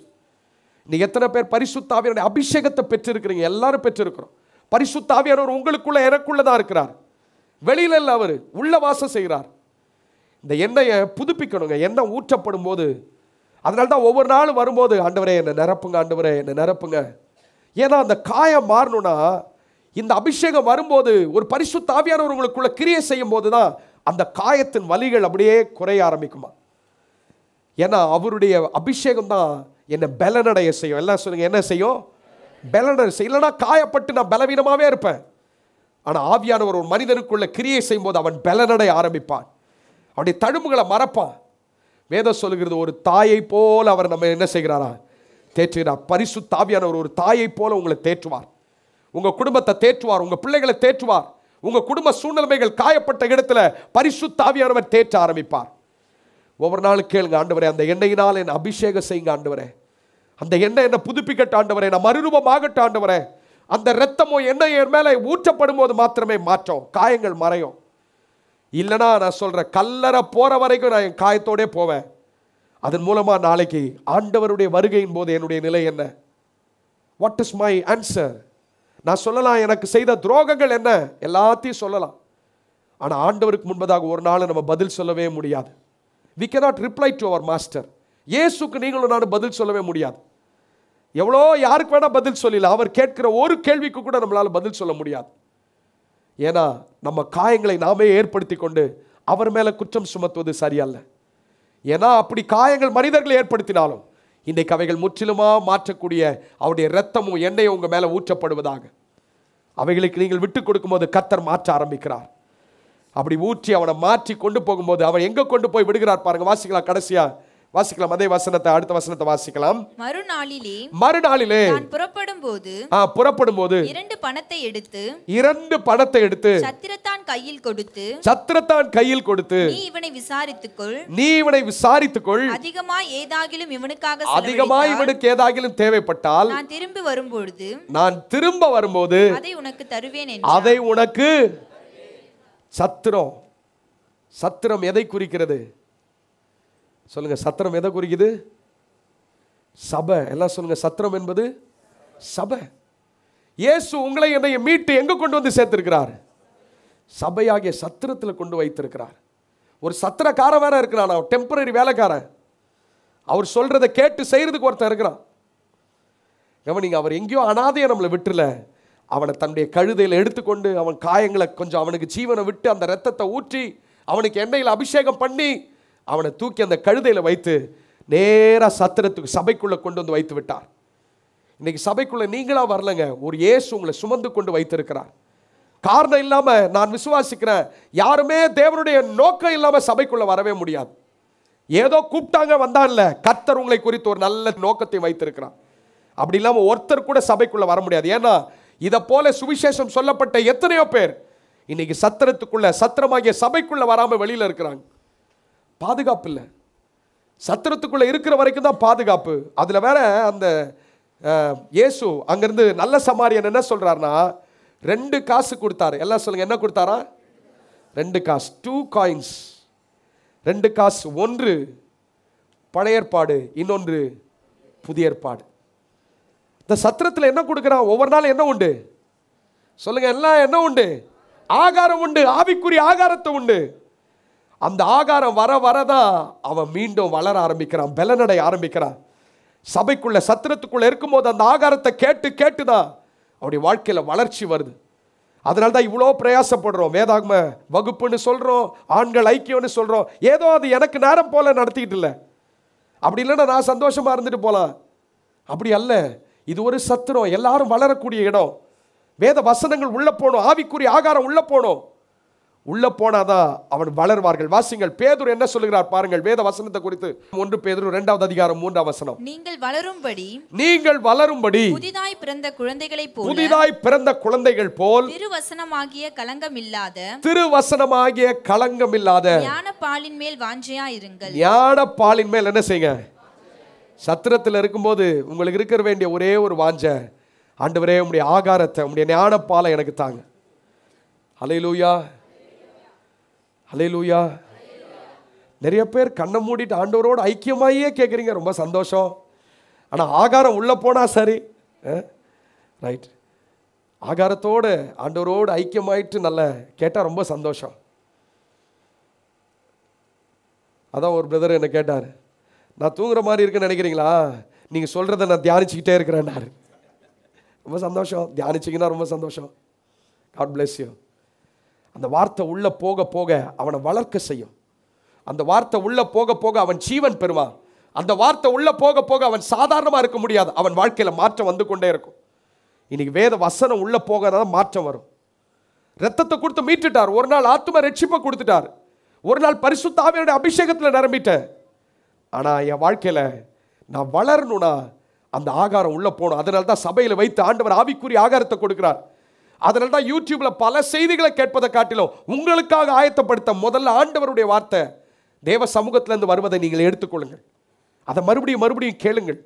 நீங்கள் எத்தனை பேர் பரிசுத்த ஆவியானுடைய அபிஷேகத்தை பெற்றிருக்கிறீங்க எல்லாரும் பெற்றிருக்கிறோம் பரிசுத்த ஆவியானவர் உங்களுக்குள்ள எனக்குள்ள தான் இருக்கிறார் வெளியில அவர் உள்ள வாசம் செய்கிறார் இந்த எண்ணெயை புதுப்பிக்கணுங்க எண்ணெய் ஊற்றப்படும் போது அதனால தான் ஒவ்வொரு நாளும் வரும்போது ஆண்டவரே என்னை நிரப்புங்க ஆண்டவரே என்னை நிரப்புங்க ஏன்னா அந்த காயம் மாறணும்னா இந்த அபிஷேகம் வரும்போது ஒரு பரிசு தாவியானவர்களுக்குள்ள கிரியை செய்யும் போது தான் அந்த காயத்தின் வலிகள் அப்படியே குறைய ஆரம்பிக்குமா ஏன்னா அவருடைய அபிஷேகம் தான் என்னை பலனடைய செய்யும் எல்லாம் சொல்லுங்கள் என்ன செய்யும் பலனடைய செய்யும் இல்லைன்னா காயப்பட்டு நான் பலவீனமாகவே இருப்பேன் ஆனால் ஆவியானவர் ஒரு மனிதனுக்குள்ள கிரியை செய்யும் போது அவன் பலனடைய ஆரம்பிப்பான் அவருடைய தழும்புகளை மறப்பான் வேதம் சொல்லுகிறது ஒரு தாயை போல் அவர் நம்ம என்ன செய்கிறாரா தேற்றுகிறார் பரிசு தாவியானவர் ஒரு தாயை போல உங்களை தேற்றுவார் உங்கள் குடும்பத்தை தேற்றுவார் உங்கள் பிள்ளைகளை தேற்றுவார் உங்கள் குடும்ப சூழ்நிலைமைகள் காயப்பட்ட இடத்துல பரிசு தாவியானவர் தேற்ற ஆரம்பிப்பார் ஒவ்வொரு நாளும் கேளுங்க ஆண்டவரே அந்த எண்ணெயினால் என்னை அபிஷேகம் செய்யுங்க ஆண்டவரே அந்த எண்ணெய் என்னை புதுப்பிக்கட்ட ஆண்டவரே நான் மறுரூபமாகட்ட ஆண்டவரே அந்த ரத்தமோ எண்ணெய் என் மேலே ஊற்றப்படும் போது மாத்திரமே மாற்றம் காயங்கள் மறையும் இல்லைனா நான் சொல்கிறேன் கல்லறை போகிற வரைக்கும் நான் என் காயத்தோடே போவேன் அதன் மூலமாக நாளைக்கு ஆண்டவருடைய வருகையின் போது என்னுடைய நிலை என்ன வாட் இஸ் மை ஆன்சர் நான் சொல்லலாம் எனக்கு செய்த துரோகங்கள் என்ன எல்லாத்தையும் சொல்லலாம் ஆனால் ஆண்டவருக்கு முன்பதாக ஒரு நாள் நம்ம பதில் சொல்லவே முடியாது we cannot reply to our master இயேசுக்கு நீங்களும் நான் பதில் சொல்லவே முடியாது எவ்வளோ யாருக்கு வேணால் பதில் சொல்லல அவர் கேட்கிற ஒரு கேள்விக்கு கூட நம்மளால் பதில் சொல்ல முடியாது ஏன்னா நம்ம காயங்களை நாமே ஏற்படுத்தி கொண்டு அவர் மேலே குற்றம் சுமத்துவது சரியல்ல ஏன்னா அப்படி காயங்கள் மனிதர்களை ஏற்படுத்தினாலும் இன்றைக்கு அவைகள் முற்றிலுமாக மாற்றக்கூடிய அவருடைய ரத்தமும் எண்ணெயும் உங்கள் மேலே ஊற்றப்படுவதாக அவைகளுக்கு நீங்கள் விட்டு கொடுக்கும்போது கத்தர் மாற்ற ஆரம்பிக்கிறார் அப்படி ஊற்றி அவனை மாற்றி கொண்டு போகும்போது அவன் எங்கே கொண்டு போய் விடுகிறார் பாருங்கள் வாசிக்கலாம் கடைசியாக வாசிக்கலாம் அதே வசனத்தை அடுத்த வசனத்தை வாசிக்கலாம் மறுநாளிலே மறுநாளிலே நான் புறப்படும் போது ஆ புறப்படும் போது இரண்டு பணத்தை எடுத்து இரண்டு பணத்தை எடுத்து சத்திரத்தான் கையில் கொடுத்து சத்திரத்தான் கையில் கொடுத்து நீ இவனை விசாரித்துக்கொள் நீ இவனை விசாரித்துக்கொள் அதிகமாய் ஏதாகிலும் இவனுக்காக அதிகமாய் இவனுக்கு ஏதாகிலும் தேவைப்பட்டால் நான் திரும்பி வரும்பொழுது நான் திரும்ப வரும்போது அதை உனக்கு தருவேன் அதை உனக்கு சத்திரம் சத்திரம் எதை குறிக்கிறது சொல்லுங்கள் சத்திரம் எதை குறிக்குது சபை எல்லாம் சொல்லுங்கள் சத்திரம் என்பது சபை இயேசு உங்களை என்னை மீட்டு எங்கே கொண்டு வந்து சேர்த்திருக்கிறார் சபையாகிய சத்திரத்தில் கொண்டு வைத்திருக்கிறார் ஒரு சத்திரக்கார வேற இருக்கிறான் அவர் டெம்பரரி வேலைக்காரன் அவர் சொல்கிறத கேட்டு செய்கிறதுக்கு ஒருத்தர் இருக்கிறான் எவன் நீங்கள் அவர் எங்கேயோ அனாதையை நம்மளை விட்டுல அவனை தன்னுடைய கழுதையில் எடுத்துக்கொண்டு அவன் காயங்களை கொஞ்சம் அவனுக்கு ஜீவனை விட்டு அந்த ரத்தத்தை ஊற்றி அவனுக்கு எண்ணெயில் அபிஷேகம் பண்ணி அவனை தூக்கி அந்த கழுதையில் வைத்து நேராக சத்திரத்துக்கு சபைக்குள்ளே கொண்டு வந்து வைத்து விட்டார் இன்றைக்கி சபைக்குள்ளே நீங்களாக வரலங்க ஒரு ஏசு உங்களை சுமந்து கொண்டு வைத்திருக்கிறார் காரணம் இல்லாமல் நான் விசுவாசிக்கிறேன் யாருமே தேவனுடைய நோக்கம் இல்லாமல் சபைக்குள்ளே வரவே முடியாது ஏதோ கூப்பிட்டாங்க வந்தான் இல்லை கத்தர் உங்களை குறித்து ஒரு நல்ல நோக்கத்தை வைத்திருக்கிறான் அப்படி இல்லாமல் ஒருத்தர் கூட சபைக்குள்ளே வர முடியாது ஏன்னா இதை போல சுவிசேஷம் சொல்லப்பட்ட எத்தனையோ பேர் இன்னைக்கு சத்திரத்துக்குள்ள சத்திரமாகிய சபைக்குள்ளே வராமல் வெளியில் இருக்கிறாங்க பாதுகாப்பு இல்லை சத்திரத்துக்குள்ளே இருக்கிற வரைக்கும் தான் பாதுகாப்பு அதில் வேற அந்த இயேசு அங்கேருந்து நல்ல சமாரியன் என்ன சொல்கிறாருன்னா ரெண்டு காசு கொடுத்தாரு எல்லாம் சொல்லுங்கள் என்ன கொடுத்தாரா ரெண்டு காசு டூ காயின்ஸ் ரெண்டு காசு ஒன்று பழைய ஏற்பாடு இன்னொன்று புதிய ஏற்பாடு இந்த சத்திரத்தில் என்ன கொடுக்குறான் ஒவ்வொரு நாள் என்ன உண்டு சொல்லுங்கள் எல்லாம் என்ன உண்டு ஆகாரம் உண்டு ஆவிக்குரிய ஆகாரத்தை உண்டு அந்த ஆகாரம் வர வரதான் அவன் மீண்டும் வளர ஆரம்பிக்கிறான் பலனடைய ஆரம்பிக்கிறான் சபைக்குள்ள சத்திரத்துக்குள்ளே இருக்கும்போது அந்த ஆகாரத்தை கேட்டு கேட்டுதான் அவருடைய வாழ்க்கையில் வளர்ச்சி வருது அதனால தான் இவ்வளோ பிரயாசப்படுறோம் வேதாகம வகுப்புன்னு சொல்கிறோம் ஆண்கள் ஐக்கியம்னு சொல்கிறோம் ஏதோ அது எனக்கு நேரம் போல் நடத்திக்கிட்டு இல்லை அப்படி இல்லைன்னா நான் சந்தோஷமாக இருந்துட்டு போகலாம் அப்படி அல்ல இது ஒரு சத்திரம் எல்லாரும் வளரக்கூடிய இடம் வேத வசனங்கள் உள்ளே போகணும் ஆவிக்குரிய ஆகாரம் உள்ளே போகணும் உள்ளே போனாதான் அவன் வளர்வார்கள் வாசிங்கள் பேதூர் என்ன சொல்லுகிறார் பாருங்கள் வேத வசனத்தை குறித்து ஒன்று பேதுரு இரண்டாவது அதிகாரம் மூன்றாம் வசனம் நீங்கள் வளரும்படி நீங்கள் வளரும்படி புதிதாய் பிறந்த குழந்தைகளை போல் புதிதாய் பிறந்த குழந்தைகள் போல் திருவசனமாகிய கலங்கம் இல்லாத திருவசனமாகிய கலங்கம் இல்லாத ஞானப்பாலின் மேல் வாஞ்சையா இருங்கள் ஞானப்பாலின் மேல் என்ன செய்யுங்க சத்திரத்தில் இருக்கும்போது உங்களுக்கு இருக்கிற வேண்டிய ஒரே ஒரு ஆண்டு ஆண்டவரே உங்களுடைய ஆகாரத்தை உங்களுடைய ஞானப்பாலை எனக்கு தாங்க அலையிலூயா அலையலூயா நிறைய பேர் கண்ணை மூடிட்டு ஆண்டவரோடு ஐக்கியமாயே கேட்குறீங்க ரொம்ப சந்தோஷம் ஆனால் ஆகாரம் உள்ளே போனால் சரி ரைட் ஆகாரத்தோடு ஆண்டவரோடு ஐக்கியமாயிட்டு நல்ல கேட்டால் ரொம்ப சந்தோஷம் அதான் ஒரு பிரதர் என்னை கேட்டார் நான் தூங்குற மாதிரி இருக்குன்னு நினைக்கிறீங்களா நீங்கள் சொல்கிறத நான் தியானிச்சுக்கிட்டே இருக்கிறேன்னாரு ரொம்ப சந்தோஷம் தியானிச்சிங்கன்னா ரொம்ப சந்தோஷம் காட் பிளெஸ் யூ அந்த வார்த்தை உள்ளே போக போக அவனை வளர்க்க செய்யும் அந்த வார்த்தை உள்ளே போக போக அவன் ஜீவன் பெறுவான் அந்த வார்த்தை உள்ளே போக போக அவன் சாதாரணமாக இருக்க முடியாது அவன் வாழ்க்கையில் மாற்றம் வந்து கொண்டே இருக்கும் இன்றைக்கி வேத வசனம் உள்ளே போகிறதா மாற்றம் வரும் ரத்தத்தை கொடுத்து மீட்டுட்டார் ஒரு நாள் ஆத்ம ரட்சிப்பை கொடுத்துட்டார் ஒரு நாள் தாவையோட அபிஷேகத்தில் நிரம்பிட்டேன் ஆனால் என் வாழ்க்கையில் நான் வளரணும்னா அந்த ஆகாரம் உள்ளே போகணும் அதனால தான் சபையில் வைத்து ஆண்டவர் ஆவிக்குரிய ஆகாரத்தை கொடுக்குறார் அதனால தான் யூடியூப்பில் பல செய்திகளை கேட்பதை காட்டிலும் உங்களுக்காக ஆயத்தப்படுத்த முதல்ல ஆண்டவருடைய வார்த்தை தேவ சமூகத்திலேருந்து வருவதை நீங்கள் எடுத்துக்கொள்ளுங்கள் அதை மறுபடியும் மறுபடியும் கேளுங்கள்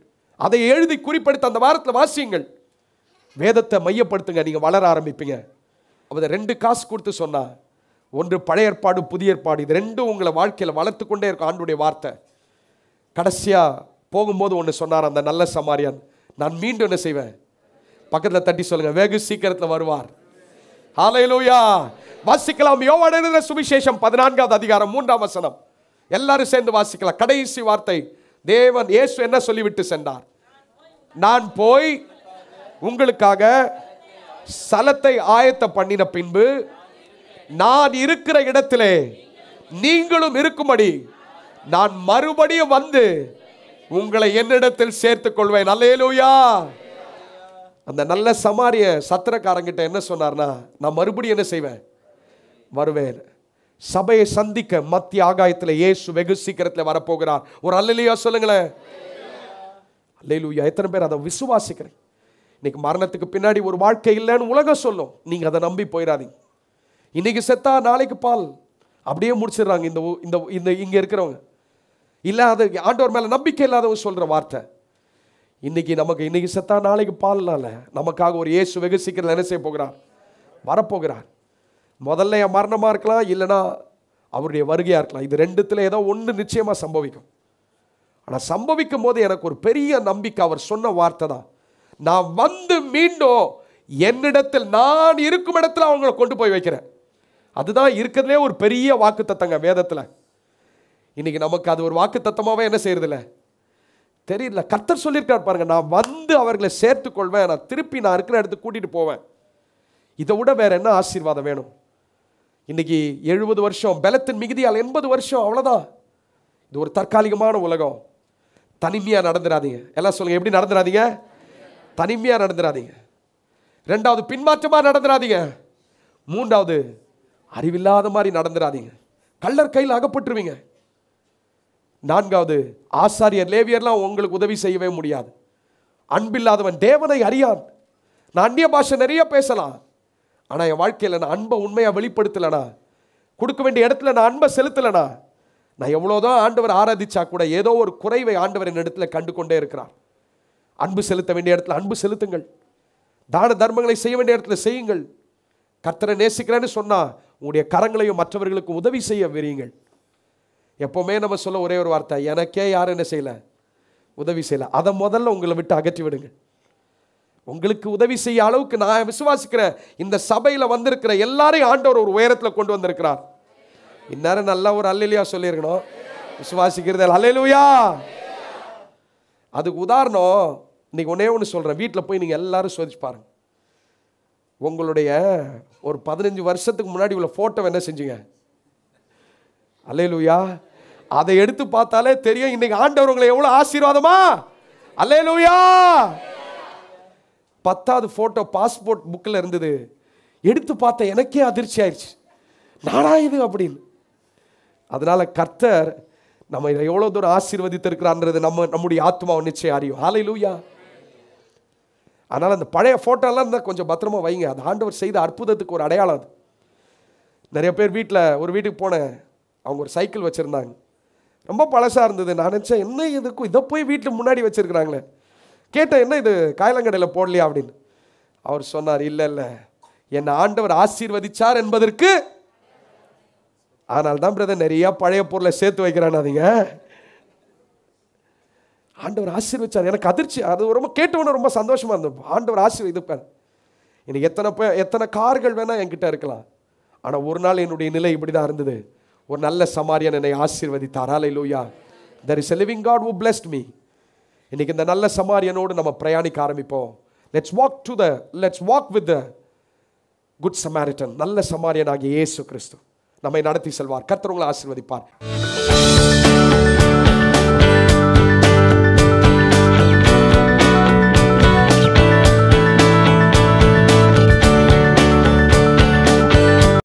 அதை எழுதி குறிப்படுத்த அந்த வாரத்தில் வாசியுங்கள் வேதத்தை மையப்படுத்துங்க நீங்கள் வளர ஆரம்பிப்பீங்க அதை ரெண்டு காசு கொடுத்து சொன்னால் ஒன்று பழைய ஏற்பாடு புதிய ஏற்பாடு இது ரெண்டும் உங்களை வாழ்க்கையில் வளர்த்து கொண்டே இருக்கும் ஆண்டுடைய வார்த்தை கடைசியாக போகும்போது ஒன்று சொன்னார் அந்த நல்ல சமாரியான் நான் மீண்டும் என்ன செய்வேன் பக்கத்தில் தட்டி சொல்லுங்க வெகு சீக்கிரத்தில் வருவார் ஹாலையிலூயா வாசிக்கலாம் யோவான சுவிசேஷம் பதினான்காவது அதிகாரம் மூன்றாம் வசனம் எல்லாரும் சேர்ந்து வாசிக்கலாம் கடைசி வார்த்தை தேவன் இயேசு என்ன சொல்லிவிட்டு சென்றார் நான் போய் உங்களுக்காக சலத்தை ஆயத்த பண்ணின பின்பு நான் இருக்கிற இடத்திலே நீங்களும் இருக்கும்படி நான் மறுபடியும் வந்து உங்களை என்னிடத்தில் சேர்த்துக் கொள்வேன் அல்லேலூயா அந்த நல்ல சமாரிய சத்திரக்காரங்கிட்ட என்ன சொன்னார்னா நான் மறுபடியும் என்ன செய்வேன் வருவேன் சபையை சந்திக்க மத்திய ஆகாயத்தில் இயேசு வெகு சீக்கிரத்தில் வரப்போகிறார் ஒரு அல்லையா சொல்லுங்களேன் அல்லையா எத்தனை பேர் அதை விசுவாசிக்கிறேன் இன்னைக்கு மரணத்துக்கு பின்னாடி ஒரு வாழ்க்கை இல்லைன்னு உலகம் சொல்லும் நீங்கள் அதை நம்பி போயிடாதீங்க இன்னைக்கு செத்தா நாளைக்கு பால் அப்படியே முடிச்சிடுறாங்க இந்த இந்த இந்த இங்கே இருக்கிறவங்க இல்லை அது ஆண்டவர் மேலே நம்பிக்கை இல்லாதவங்க சொல்கிற வார்த்தை இன்றைக்கி நமக்கு இன்றைக்கி செத்தா நாளைக்கு பாலனால நமக்காக ஒரு இயேசு வெகு சீக்கிரம் என்ன செய்ய போகிறார் வரப்போகிறார் முதல்ல என் மரணமாக இருக்கலாம் இல்லைனா அவருடைய வருகையாக இருக்கலாம் இது ரெண்டுத்தில் ஏதோ ஒன்று நிச்சயமாக சம்பவிக்கும் ஆனால் சம்பவிக்கும் போது எனக்கு ஒரு பெரிய நம்பிக்கை அவர் சொன்ன வார்த்தை தான் நான் வந்து மீண்டும் என்னிடத்தில் நான் இருக்கும் இடத்துல அவங்கள கொண்டு போய் வைக்கிறேன் அதுதான் இருக்கிறதுலே ஒரு பெரிய வாக்கு தத்தங்க வேதத்தில் இன்றைக்கி நமக்கு அது ஒரு வாக்கு தத்தமாகவே என்ன செய்யறதில்லை தெரியல கர்த்தர் சொல்லியிருக்கார் பாருங்க நான் வந்து அவர்களை சேர்த்து கொள்வேன் நான் திருப்பி நான் இருக்கிற இடத்துக்கு கூட்டிகிட்டு போவேன் இதை விட வேற என்ன ஆசீர்வாதம் வேணும் இன்னைக்கு எழுபது வருஷம் பலத்தின் மிகுதியால் எண்பது வருஷம் அவ்வளோதான் இது ஒரு தற்காலிகமான உலகம் தனிமையாக நடந்துடாதீங்க எல்லாம் சொல்லுங்கள் எப்படி நடந்துடாதீங்க தனிமையாக நடந்துடாதீங்க ரெண்டாவது பின்மாற்றமாக நடந்துடாதீங்க மூன்றாவது அறிவில்லாத மாதிரி நடந்துடாதீங்க கள்ளர் கையில் அகப்பட்டுருவீங்க நான்காவது ஆசாரியர் லேவியர்லாம் உங்களுக்கு உதவி செய்யவே முடியாது அன்பில்லாதவன் தேவனை அறியான் நான் அந்நிய பாஷை நிறைய பேசலாம் ஆனால் என் வாழ்க்கையில் நான் அன்பை உண்மையாக வெளிப்படுத்தலைனா கொடுக்க வேண்டிய இடத்துல நான் அன்பை செலுத்தலைனா நான் எவ்வளோதான் ஆண்டவர் ஆராதிச்சா கூட ஏதோ ஒரு குறைவை ஆண்டவர் என் இடத்துல கண்டு கொண்டே இருக்கிறார் அன்பு செலுத்த வேண்டிய இடத்துல அன்பு செலுத்துங்கள் தான தர்மங்களை செய்ய வேண்டிய இடத்துல செய்யுங்கள் கத்தரை நேசிக்கிறேன்னு சொன்னால் உங்களுடைய கரங்களையும் மற்றவர்களுக்கு உதவி செய்ய விரியுங்கள் எப்போவுமே நம்ம சொல்ல ஒரே ஒரு வார்த்தை எனக்கே யாரும் என்ன செய்யலை உதவி செய்யலை அதை முதல்ல உங்களை விட்டு அகற்றி விடுங்க உங்களுக்கு உதவி செய்ய அளவுக்கு நான் விசுவாசிக்கிறேன் இந்த சபையில் வந்திருக்கிற எல்லாரையும் ஆண்டவர் ஒரு உயரத்தில் கொண்டு வந்திருக்கிறார் இந்நேரம் நல்லா ஒரு அல்லையா சொல்லியிருக்கணும் விசுவாசிக்கிறது அல்லையா அதுக்கு உதாரணம் இன்றைக்கி ஒன்றே ஒன்று சொல்கிறேன் வீட்டில் போய் நீங்கள் எல்லோரும் சோதிச்சு பாருங்கள் உங்களுடைய ஒரு பதினஞ்சு வருஷத்துக்கு முன்னாடி உள்ள ஃபோட்டோ என்ன செஞ்சுங்க அல்லேலூயா அதை எடுத்து பார்த்தாலே தெரியும் இன்னைக்கு ஆண்டவர் உங்களை எவ்வளோ ஆசீர்வாதமா அல்லேலூயா பத்தாவது ஃபோட்டோ பாஸ்போர்ட் புக்கில் இருந்தது எடுத்து பார்த்த எனக்கே அதிர்ச்சி ஆயிடுச்சு நானா இது அப்படின்னு அதனால் கர்த்தர் நம்ம இதை எவ்வளோ தூரம் ஆசீர்வதித்திருக்கிறான்றது நம்ம நம்முடைய ஆத்மாவை நிச்சயம் அறியும் ஆலை லூயா அதனால் அந்த பழைய ஃபோட்டோலாம் இருந்தால் கொஞ்சம் பத்திரமா வைங்க அது ஆண்டவர் செய்த அற்புதத்துக்கு ஒரு அடையாளம் அது நிறைய பேர் வீட்டில் ஒரு வீட்டுக்கு போனேன் அவங்க ஒரு சைக்கிள் வச்சுருந்தாங்க ரொம்ப பழசாக இருந்தது நான் நினச்சேன் என்ன இதுக்கும் இதை போய் வீட்டில் முன்னாடி வச்சுருக்குறாங்களே கேட்டேன் என்ன இது காயலங்கடையில் போடலையா அப்படின்னு அவர் சொன்னார் இல்லை இல்லை என்னை ஆண்டவர் ஆசீர்வதிச்சார் என்பதற்கு ஆனால் தான் பிரதர் நிறையா பழைய பொருளை சேர்த்து வைக்கிறான் அதிக ஆண்டவர் ஆசீர்வச்சார் எனக்கு அதிர்ச்சி அது ரொம்ப கேட்டவொன்னே ரொம்ப சந்தோஷமாக இருந்தது ஆண்டவர் ஆசீர்வதிப்பேன் எனக்கு எத்தனை எத்தனை கார்கள் வேணால் என்கிட்ட இருக்கலாம் ஆனால் ஒரு நாள் என்னுடைய நிலை இப்படி தான் இருந்தது ஒரு நல்ல சமாரியன் என்னை ஆசீர்வதித்தார் ஆலை லூயா there is a living God who blessed me இன்றைக்கி இந்த நல்ல சமாரியனோடு நம்ம பிரயாணிக்க ஆரம்பிப்போம் let's walk to the let's walk with the good Samaritan நல்ல சமாரியன் ஆகிய இயேசு கிறிஸ்து நம்மை நடத்தி செல்வார் கர்த்தர் உங்களை ஆசிர்வதிப்பார்